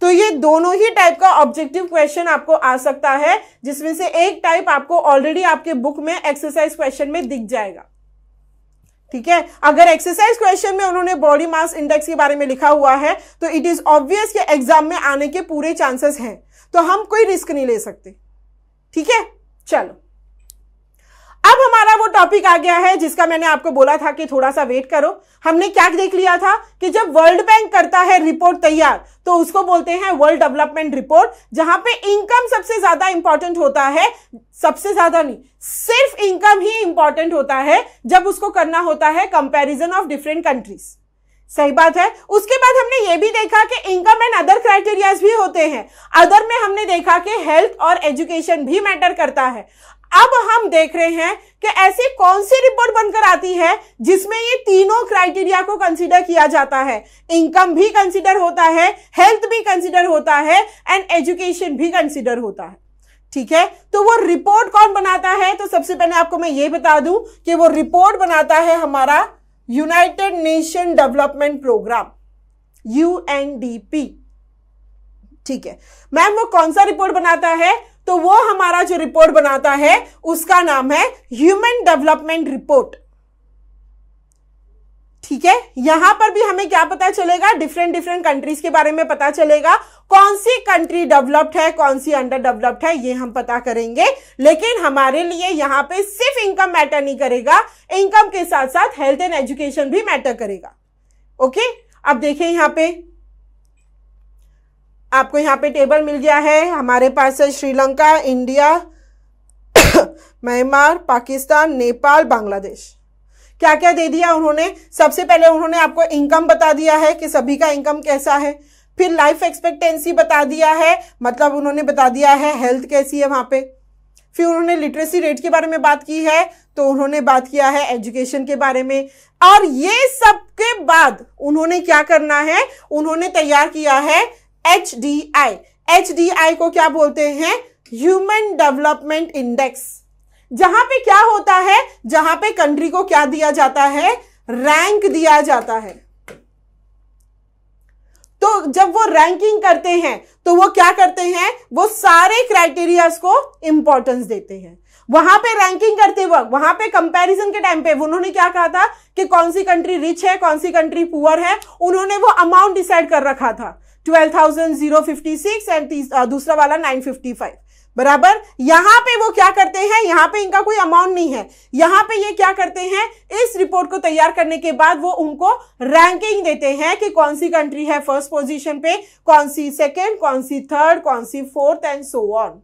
तो ये दोनों ही टाइप का ऑब्जेक्टिव क्वेश्चन आपको आ सकता है जिसमें से एक टाइप आपको ऑलरेडी आपके बुक में एक्सरसाइज क्वेश्चन में दिख जाएगा ठीक है अगर एक्सरसाइज क्वेश्चन में उन्होंने बॉडी मास इंडेक्स के बारे में लिखा हुआ है तो इट इज ऑब्वियस कि एग्जाम में आने के पूरे चांसेस हैं तो हम कोई रिस्क नहीं ले सकते ठीक है चलो अब हमारा वो टॉपिक आ गया है जिसका मैंने आपको बोला था कि थोड़ा सा वेट करो हमने क्या देख लिया था कि जब वर्ल्ड बैंक करता है रिपोर्ट तैयार तो उसको बोलते हैं वर्ल्ड डेवलपमेंट रिपोर्ट जहां पे इनकम सबसे ज्यादा इंपॉर्टेंट होता है सबसे ज्यादा नहीं सिर्फ इनकम ही इंपॉर्टेंट होता है जब उसको करना होता है कंपेरिजन ऑफ डिफरेंट कंट्रीज सही बात है उसके बाद हमने ये भी देखा कि इनकम एंड अदर क्राइटेरियाज भी होते हैं अदर में हमने देखा कि हेल्थ और एजुकेशन भी मैटर करता है अब हम देख रहे हैं कि ऐसी कौन सी रिपोर्ट बनकर आती है जिसमें ये तीनों क्राइटेरिया को कंसीडर किया जाता है इनकम भी कंसीडर होता है हेल्थ भी कंसीडर होता है एंड एजुकेशन भी कंसीडर होता है ठीक है तो वो रिपोर्ट कौन बनाता है तो सबसे पहले आपको मैं ये बता दूं कि वो रिपोर्ट बनाता है हमारा United Nation development programme UNDP ठीक है मैम वो कौन सा रिपोर्ट बनाता है तो वो हमारा जो रिपोर्ट बनाता है उसका नाम है ह्यूमन डेवलपमेंट रिपोर्ट ठीक है यहां पर भी हमें क्या पता चलेगा डिफरेंट डिफरेंट कंट्रीज के बारे में पता चलेगा कौन सी कंट्री डेवलप्ड है कौन सी अंडर डेवलप्ड है ये हम पता करेंगे लेकिन हमारे लिए यहां पे सिर्फ इनकम मैटर नहीं करेगा इनकम के साथ साथ हेल्थ एंड एजुकेशन भी मैटर करेगा ओके अब देखें यहां पे आपको यहाँ पे टेबल मिल गया है हमारे पास है श्रीलंका इंडिया म्यांमार पाकिस्तान नेपाल बांग्लादेश क्या क्या दे दिया उन्होंने सबसे पहले उन्होंने आपको इनकम बता दिया है कि सभी का इनकम कैसा है फिर लाइफ एक्सपेक्टेंसी बता दिया है मतलब उन्होंने बता दिया है हेल्थ कैसी है वहाँ पे फिर उन्होंने लिटरेसी रेट के बारे में बात की है तो उन्होंने बात किया है एजुकेशन के बारे में और ये सब के बाद उन्होंने क्या करना है उन्होंने तैयार किया है H D I H D I को क्या बोलते हैं ह्यूमन डेवलपमेंट इंडेक्स जहां पे क्या होता है जहां पे कंट्री को क्या दिया जाता है रैंक दिया जाता है तो जब वो रैंकिंग करते हैं तो वो क्या करते हैं वो सारे क्राइटेरियाज को इंपॉर्टेंस देते हैं वहां पे रैंकिंग करते वक्त वहां पे कंपैरिजन के टाइम पे उन्होंने क्या कहा था कि कौन सी कंट्री रिच है कौन सी कंट्री पुअर है उन्होंने वो अमाउंट डिसाइड कर रखा था ट्वेल्व थाउजेंड जीरो एंड दूसरा वाला 955 बराबर यहां पे वो क्या करते हैं यहां पे इनका कोई अमाउंट नहीं है यहां पे ये क्या करते हैं इस रिपोर्ट को तैयार करने के बाद वो उनको रैंकिंग देते हैं कि कौन सी कंट्री है फर्स्ट पोजीशन पे कौन सी सेकंड कौन सी थर्ड कौन सी फोर्थ एंड सो ऑन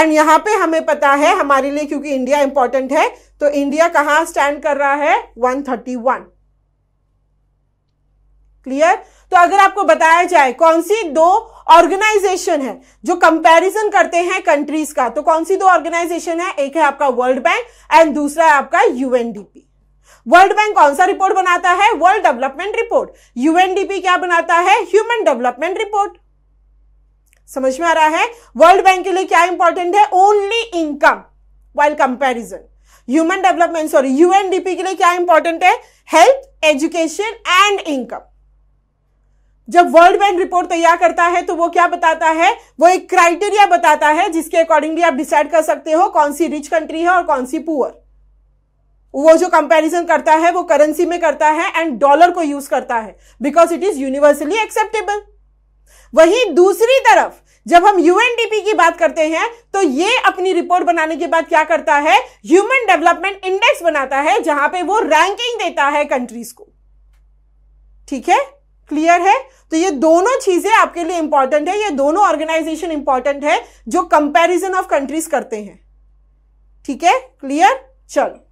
एंड यहां पे हमें पता है हमारे लिए क्योंकि इंडिया इंपॉर्टेंट है तो इंडिया कहां स्टैंड कर रहा है 131 क्लियर तो अगर आपको बताया जाए कौन सी दो ऑर्गेनाइजेशन है जो कंपैरिजन करते हैं कंट्रीज का तो कौन सी दो ऑर्गेनाइजेशन है एक है आपका वर्ल्ड बैंक एंड दूसरा है आपका यूएनडीपी वर्ल्ड बैंक कौन सा रिपोर्ट बनाता है वर्ल्ड डेवलपमेंट रिपोर्ट यूएनडीपी क्या बनाता है ह्यूमन डेवलपमेंट रिपोर्ट समझ में आ रहा है वर्ल्ड बैंक के लिए क्या इंपॉर्टेंट है only income while comparison human development sorry UNDP के लिए क्या इंपॉर्टेंट है हेल्थ एजुकेशन एंड इनकम जब वर्ल्ड बैंक रिपोर्ट तैयार करता है तो वो क्या बताता है वो एक क्राइटेरिया बताता है जिसके अकॉर्डिंगली आप डिसाइड कर सकते हो कौन सी रिच कंट्री है और कौन सी पुअर वो जो कंपैरिजन करता है वो करेंसी में करता है एंड डॉलर को यूज करता है because it is universally acceptable वही दूसरी तरफ जब हम यूएनडीपी की बात करते हैं तो ये अपनी रिपोर्ट बनाने के बाद क्या करता है ह्यूमन डेवलपमेंट इंडेक्स बनाता है जहां पे वो रैंकिंग देता है कंट्रीज को ठीक है क्लियर है तो ये दोनों चीजें आपके लिए इंपॉर्टेंट है ये दोनों ऑर्गेनाइजेशन इंपॉर्टेंट है जो कंपैरिजन ऑफ कंट्रीज करते हैं ठीक है क्लियर चलो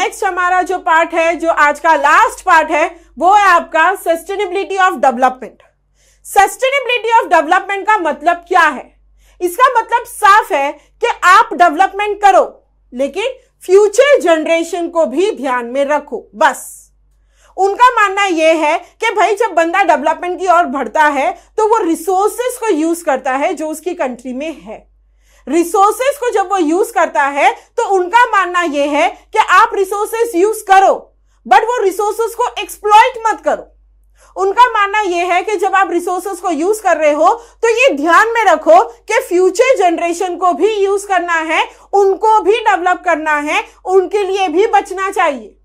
नेक्स्ट हमारा जो पार्ट है जो आज का लास्ट पार्ट है वो है आपका sustainability of development sustainability of development का मतलब क्या है इसका मतलब साफ है कि आप डेवलपमेंट करो लेकिन फ्यूचर जनरेशन को भी ध्यान में रखो बस उनका मानना यह है कि भाई जब बंदा डेवलपमेंट की ओर बढ़ता है तो वो रिसोर्सेस को यूज करता है जो उसकी कंट्री में है रिसोर्सेस को जब वो यूज करता है तो उनका मानना यह है कि आप रिसोर्सेस यूज करो बट वो रिसोर्सेस को एक्सप्लॉइट मत करो उनका मानना यह है कि जब आप रिसोर्सेस को यूज कर रहे हो तो ये ध्यान में रखो कि फ्यूचर जनरेशन को भी यूज करना है उनको भी डेवलप करना है उनके लिए भी बचना चाहिए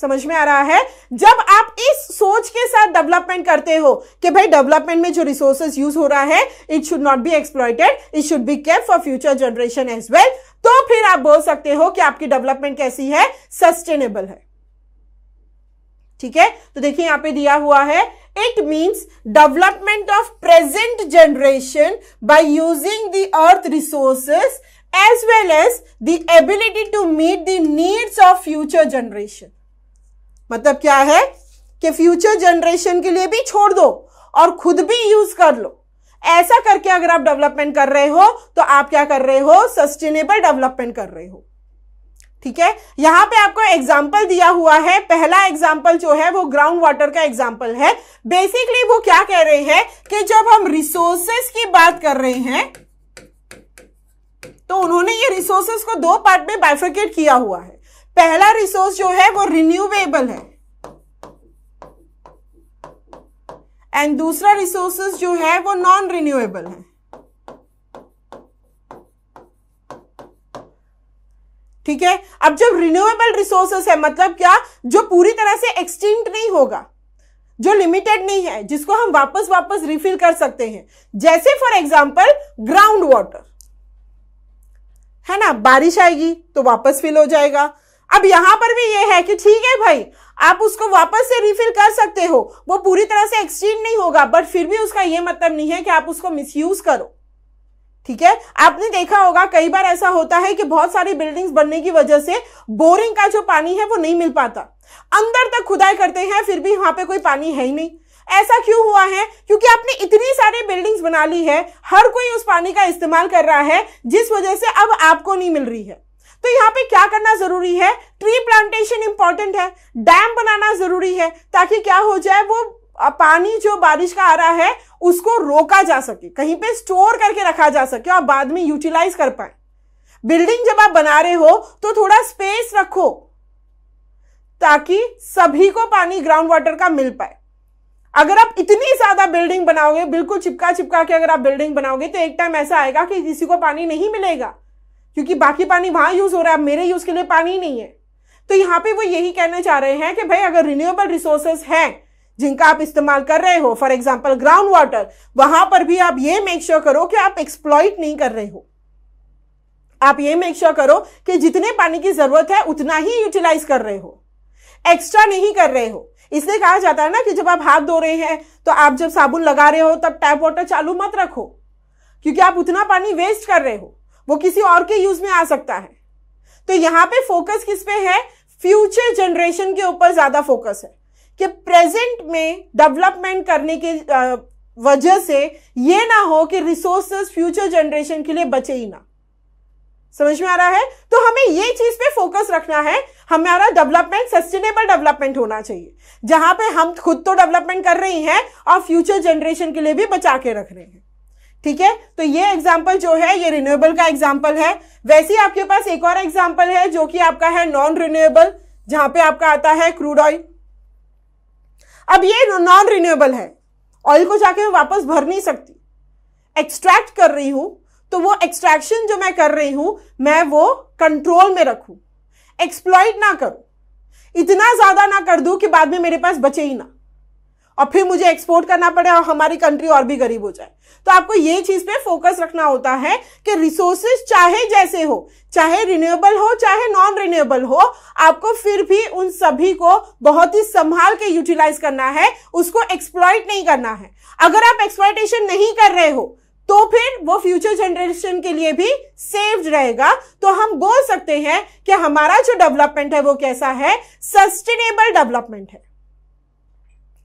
समझ में आ रहा है जब आप इस सोच के साथ डेवलपमेंट करते हो कि भाई डेवलपमेंट में जो रिसोर्सेज यूज हो रहा है it should not be exploited it should be care for future generation as well तो फिर आप बोल सकते हो कि आपकी डेवलपमेंट कैसी है सस्टेनेबल है ठीक है तो देखिए यहां पे दिया हुआ है it means development of present generation by using the earth resources as well as the ability to meet the needs of future generation मतलब क्या है कि फ्यूचर जनरेशन के लिए भी छोड़ दो और खुद भी यूज कर लो ऐसा करके अगर आप डेवलपमेंट कर रहे हो तो आप क्या कर रहे हो सस्टेनेबल डेवलपमेंट कर रहे हो ठीक है यहां पे आपको एग्जाम्पल दिया हुआ है पहला एग्जाम्पल जो है वो ग्राउंड वाटर का एग्जाम्पल है बेसिकली वो क्या कह रहे हैं कि जब हम रिसोर्सेस की बात कर रहे हैं तो उन्होंने ये रिसोर्सेस को दो पार्ट में बाइफिकेट किया हुआ है पहला रिसोर्स जो है वो रिन्यूएबल है एंड दूसरा रिसोर्सेस जो है वो नॉन रिन्यूएबल है ठीक है अब जब रिन्यूएबल रिसोर्सेस है मतलब क्या जो पूरी तरह से एक्सटिंक्ट नहीं होगा जो लिमिटेड नहीं है जिसको हम वापस वापस रिफिल कर सकते हैं जैसे फॉर एग्जांपल ग्राउंड वाटर है ना बारिश आएगी तो वापस फिल हो जाएगा अब यहां पर भी ये है कि ठीक है भाई आप उसको वापस से रिफिल कर सकते हो वो पूरी तरह से एक्सचेंज नहीं होगा बट फिर भी उसका ये मतलब नहीं है कि आप उसको मिसयूज करो ठीक है आपने देखा होगा कई बार ऐसा होता है कि बहुत सारी बिल्डिंग्स बनने की वजह से बोरिंग का जो पानी है वो नहीं मिल पाता अंदर तक खुदाई करते हैं फिर भी वहां पे कोई पानी है ही नहीं ऐसा क्यों हुआ है क्योंकि आपने इतनी सारी बिल्डिंग्स बना ली है हर कोई उस पानी का इस्तेमाल कर रहा है जिस वजह से अब आपको नहीं मिल रही है तो यहाँ पे क्या करना जरूरी है ट्री प्लांटेशन इंपॉर्टेंट है डैम बनाना जरूरी है ताकि क्या हो जाए वो पानी जो बारिश का आ रहा है उसको रोका जा सके कहीं पे स्टोर करके रखा जा सके और बाद में यूटिलाइज कर पाए बिल्डिंग जब आप बना रहे हो तो थोड़ा स्पेस रखो ताकि सभी को पानी ग्राउंड वाटर का मिल पाए अगर आप इतनी ज्यादा बिल्डिंग बनाओगे बिल्कुल चिपका चिपका के अगर आप बिल्डिंग बनाओगे तो एक टाइम ऐसा आएगा कि किसी को पानी नहीं मिलेगा क्योंकि बाकी पानी वहां यूज़ हो रहा है मेरे यूज़ के लिए पानी नहीं है तो यहाँ पे वो यही कहना चाह रहे हैं कि भाई अगर रिन्यूएबल रिसोर्सेस हैं जिनका आप इस्तेमाल कर रहे हो फॉर एग्जाम्पल ग्राउंड वाटर वहां पर भी आप ये मेक श्योर sure करो कि आप एक्सप्लॉइट नहीं कर रहे हो आप ये मेक श्योर sure करो कि जितने पानी की जरूरत है उतना ही यूटिलाइज कर रहे हो एक्स्ट्रा नहीं कर रहे हो इसलिए कहा जाता है ना कि जब आप हाथ धो रहे हैं तो आप जब साबुन लगा रहे हो तब टैप वाटर चालू मत रखो क्योंकि आप उतना पानी वेस्ट कर रहे हो वो किसी और के यूज में आ सकता है तो यहाँ पे फोकस किस पे है फ्यूचर जनरेशन के ऊपर ज्यादा फोकस है कि प्रेजेंट में डेवलपमेंट करने के वजह से ये ना हो कि रिसोर्सेस फ्यूचर जनरेशन के लिए बचे ही ना समझ में आ रहा है तो हमें ये चीज पे फोकस रखना है हमारा डेवलपमेंट सस्टेनेबल डेवलपमेंट होना चाहिए जहां पे हम खुद तो डेवलपमेंट कर रही हैं और फ्यूचर जनरेशन के लिए भी बचा के रख रहे हैं ठीक है तो ये एग्जाम्पल जो है ये रिन्यूएबल का एग्जाम्पल है वैसे ही आपके पास एक और एग्जाम्पल है जो कि आपका है नॉन रिन्यूएबल जहां पे आपका आता है क्रूड ऑयल अब ये नॉन रिन्यूएबल है ऑयल को जाके मैं वापस भर नहीं सकती एक्सट्रैक्ट कर रही हूं तो वो एक्सट्रैक्शन जो मैं कर रही हूं मैं वो कंट्रोल में रखू एक्सप्लॉइट ना करूं इतना ज्यादा ना कर दू कि बाद में मेरे पास बचे ही ना और फिर मुझे एक्सपोर्ट करना पड़े और हमारी कंट्री और भी गरीब हो जाए तो आपको ये चीज पे फोकस रखना होता है कि रिसोर्सेज चाहे जैसे हो चाहे रिन्यूएबल हो चाहे नॉन रिन्यूएबल हो आपको फिर भी उन सभी को बहुत ही संभाल के यूटिलाइज करना है उसको एक्सप्लॉइट नहीं करना है अगर आप एक्सप्लॉइटेशन नहीं कर रहे हो तो फिर वो फ्यूचर जनरेशन के लिए भी सेफ रहेगा तो हम बोल सकते हैं कि हमारा जो डेवलपमेंट है वो कैसा है सस्टेनेबल डेवलपमेंट है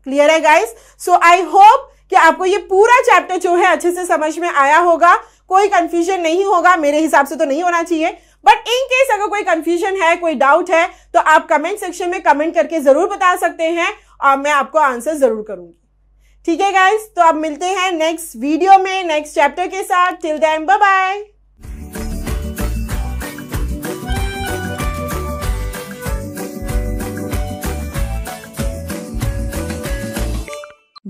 क्लियर है गाइस सो आई होप कि आपको ये पूरा चैप्टर जो है अच्छे से समझ में आया होगा कोई कंफ्यूजन नहीं होगा मेरे हिसाब से तो नहीं होना चाहिए बट इन केस अगर कोई कंफ्यूजन है कोई डाउट है तो आप कमेंट सेक्शन में कमेंट करके जरूर बता सकते हैं और मैं आपको आंसर जरूर करूंगी ठीक है गाइज तो आप मिलते हैं नेक्स्ट वीडियो में नेक्स्ट चैप्टर के साथ टिल देन बाय बाय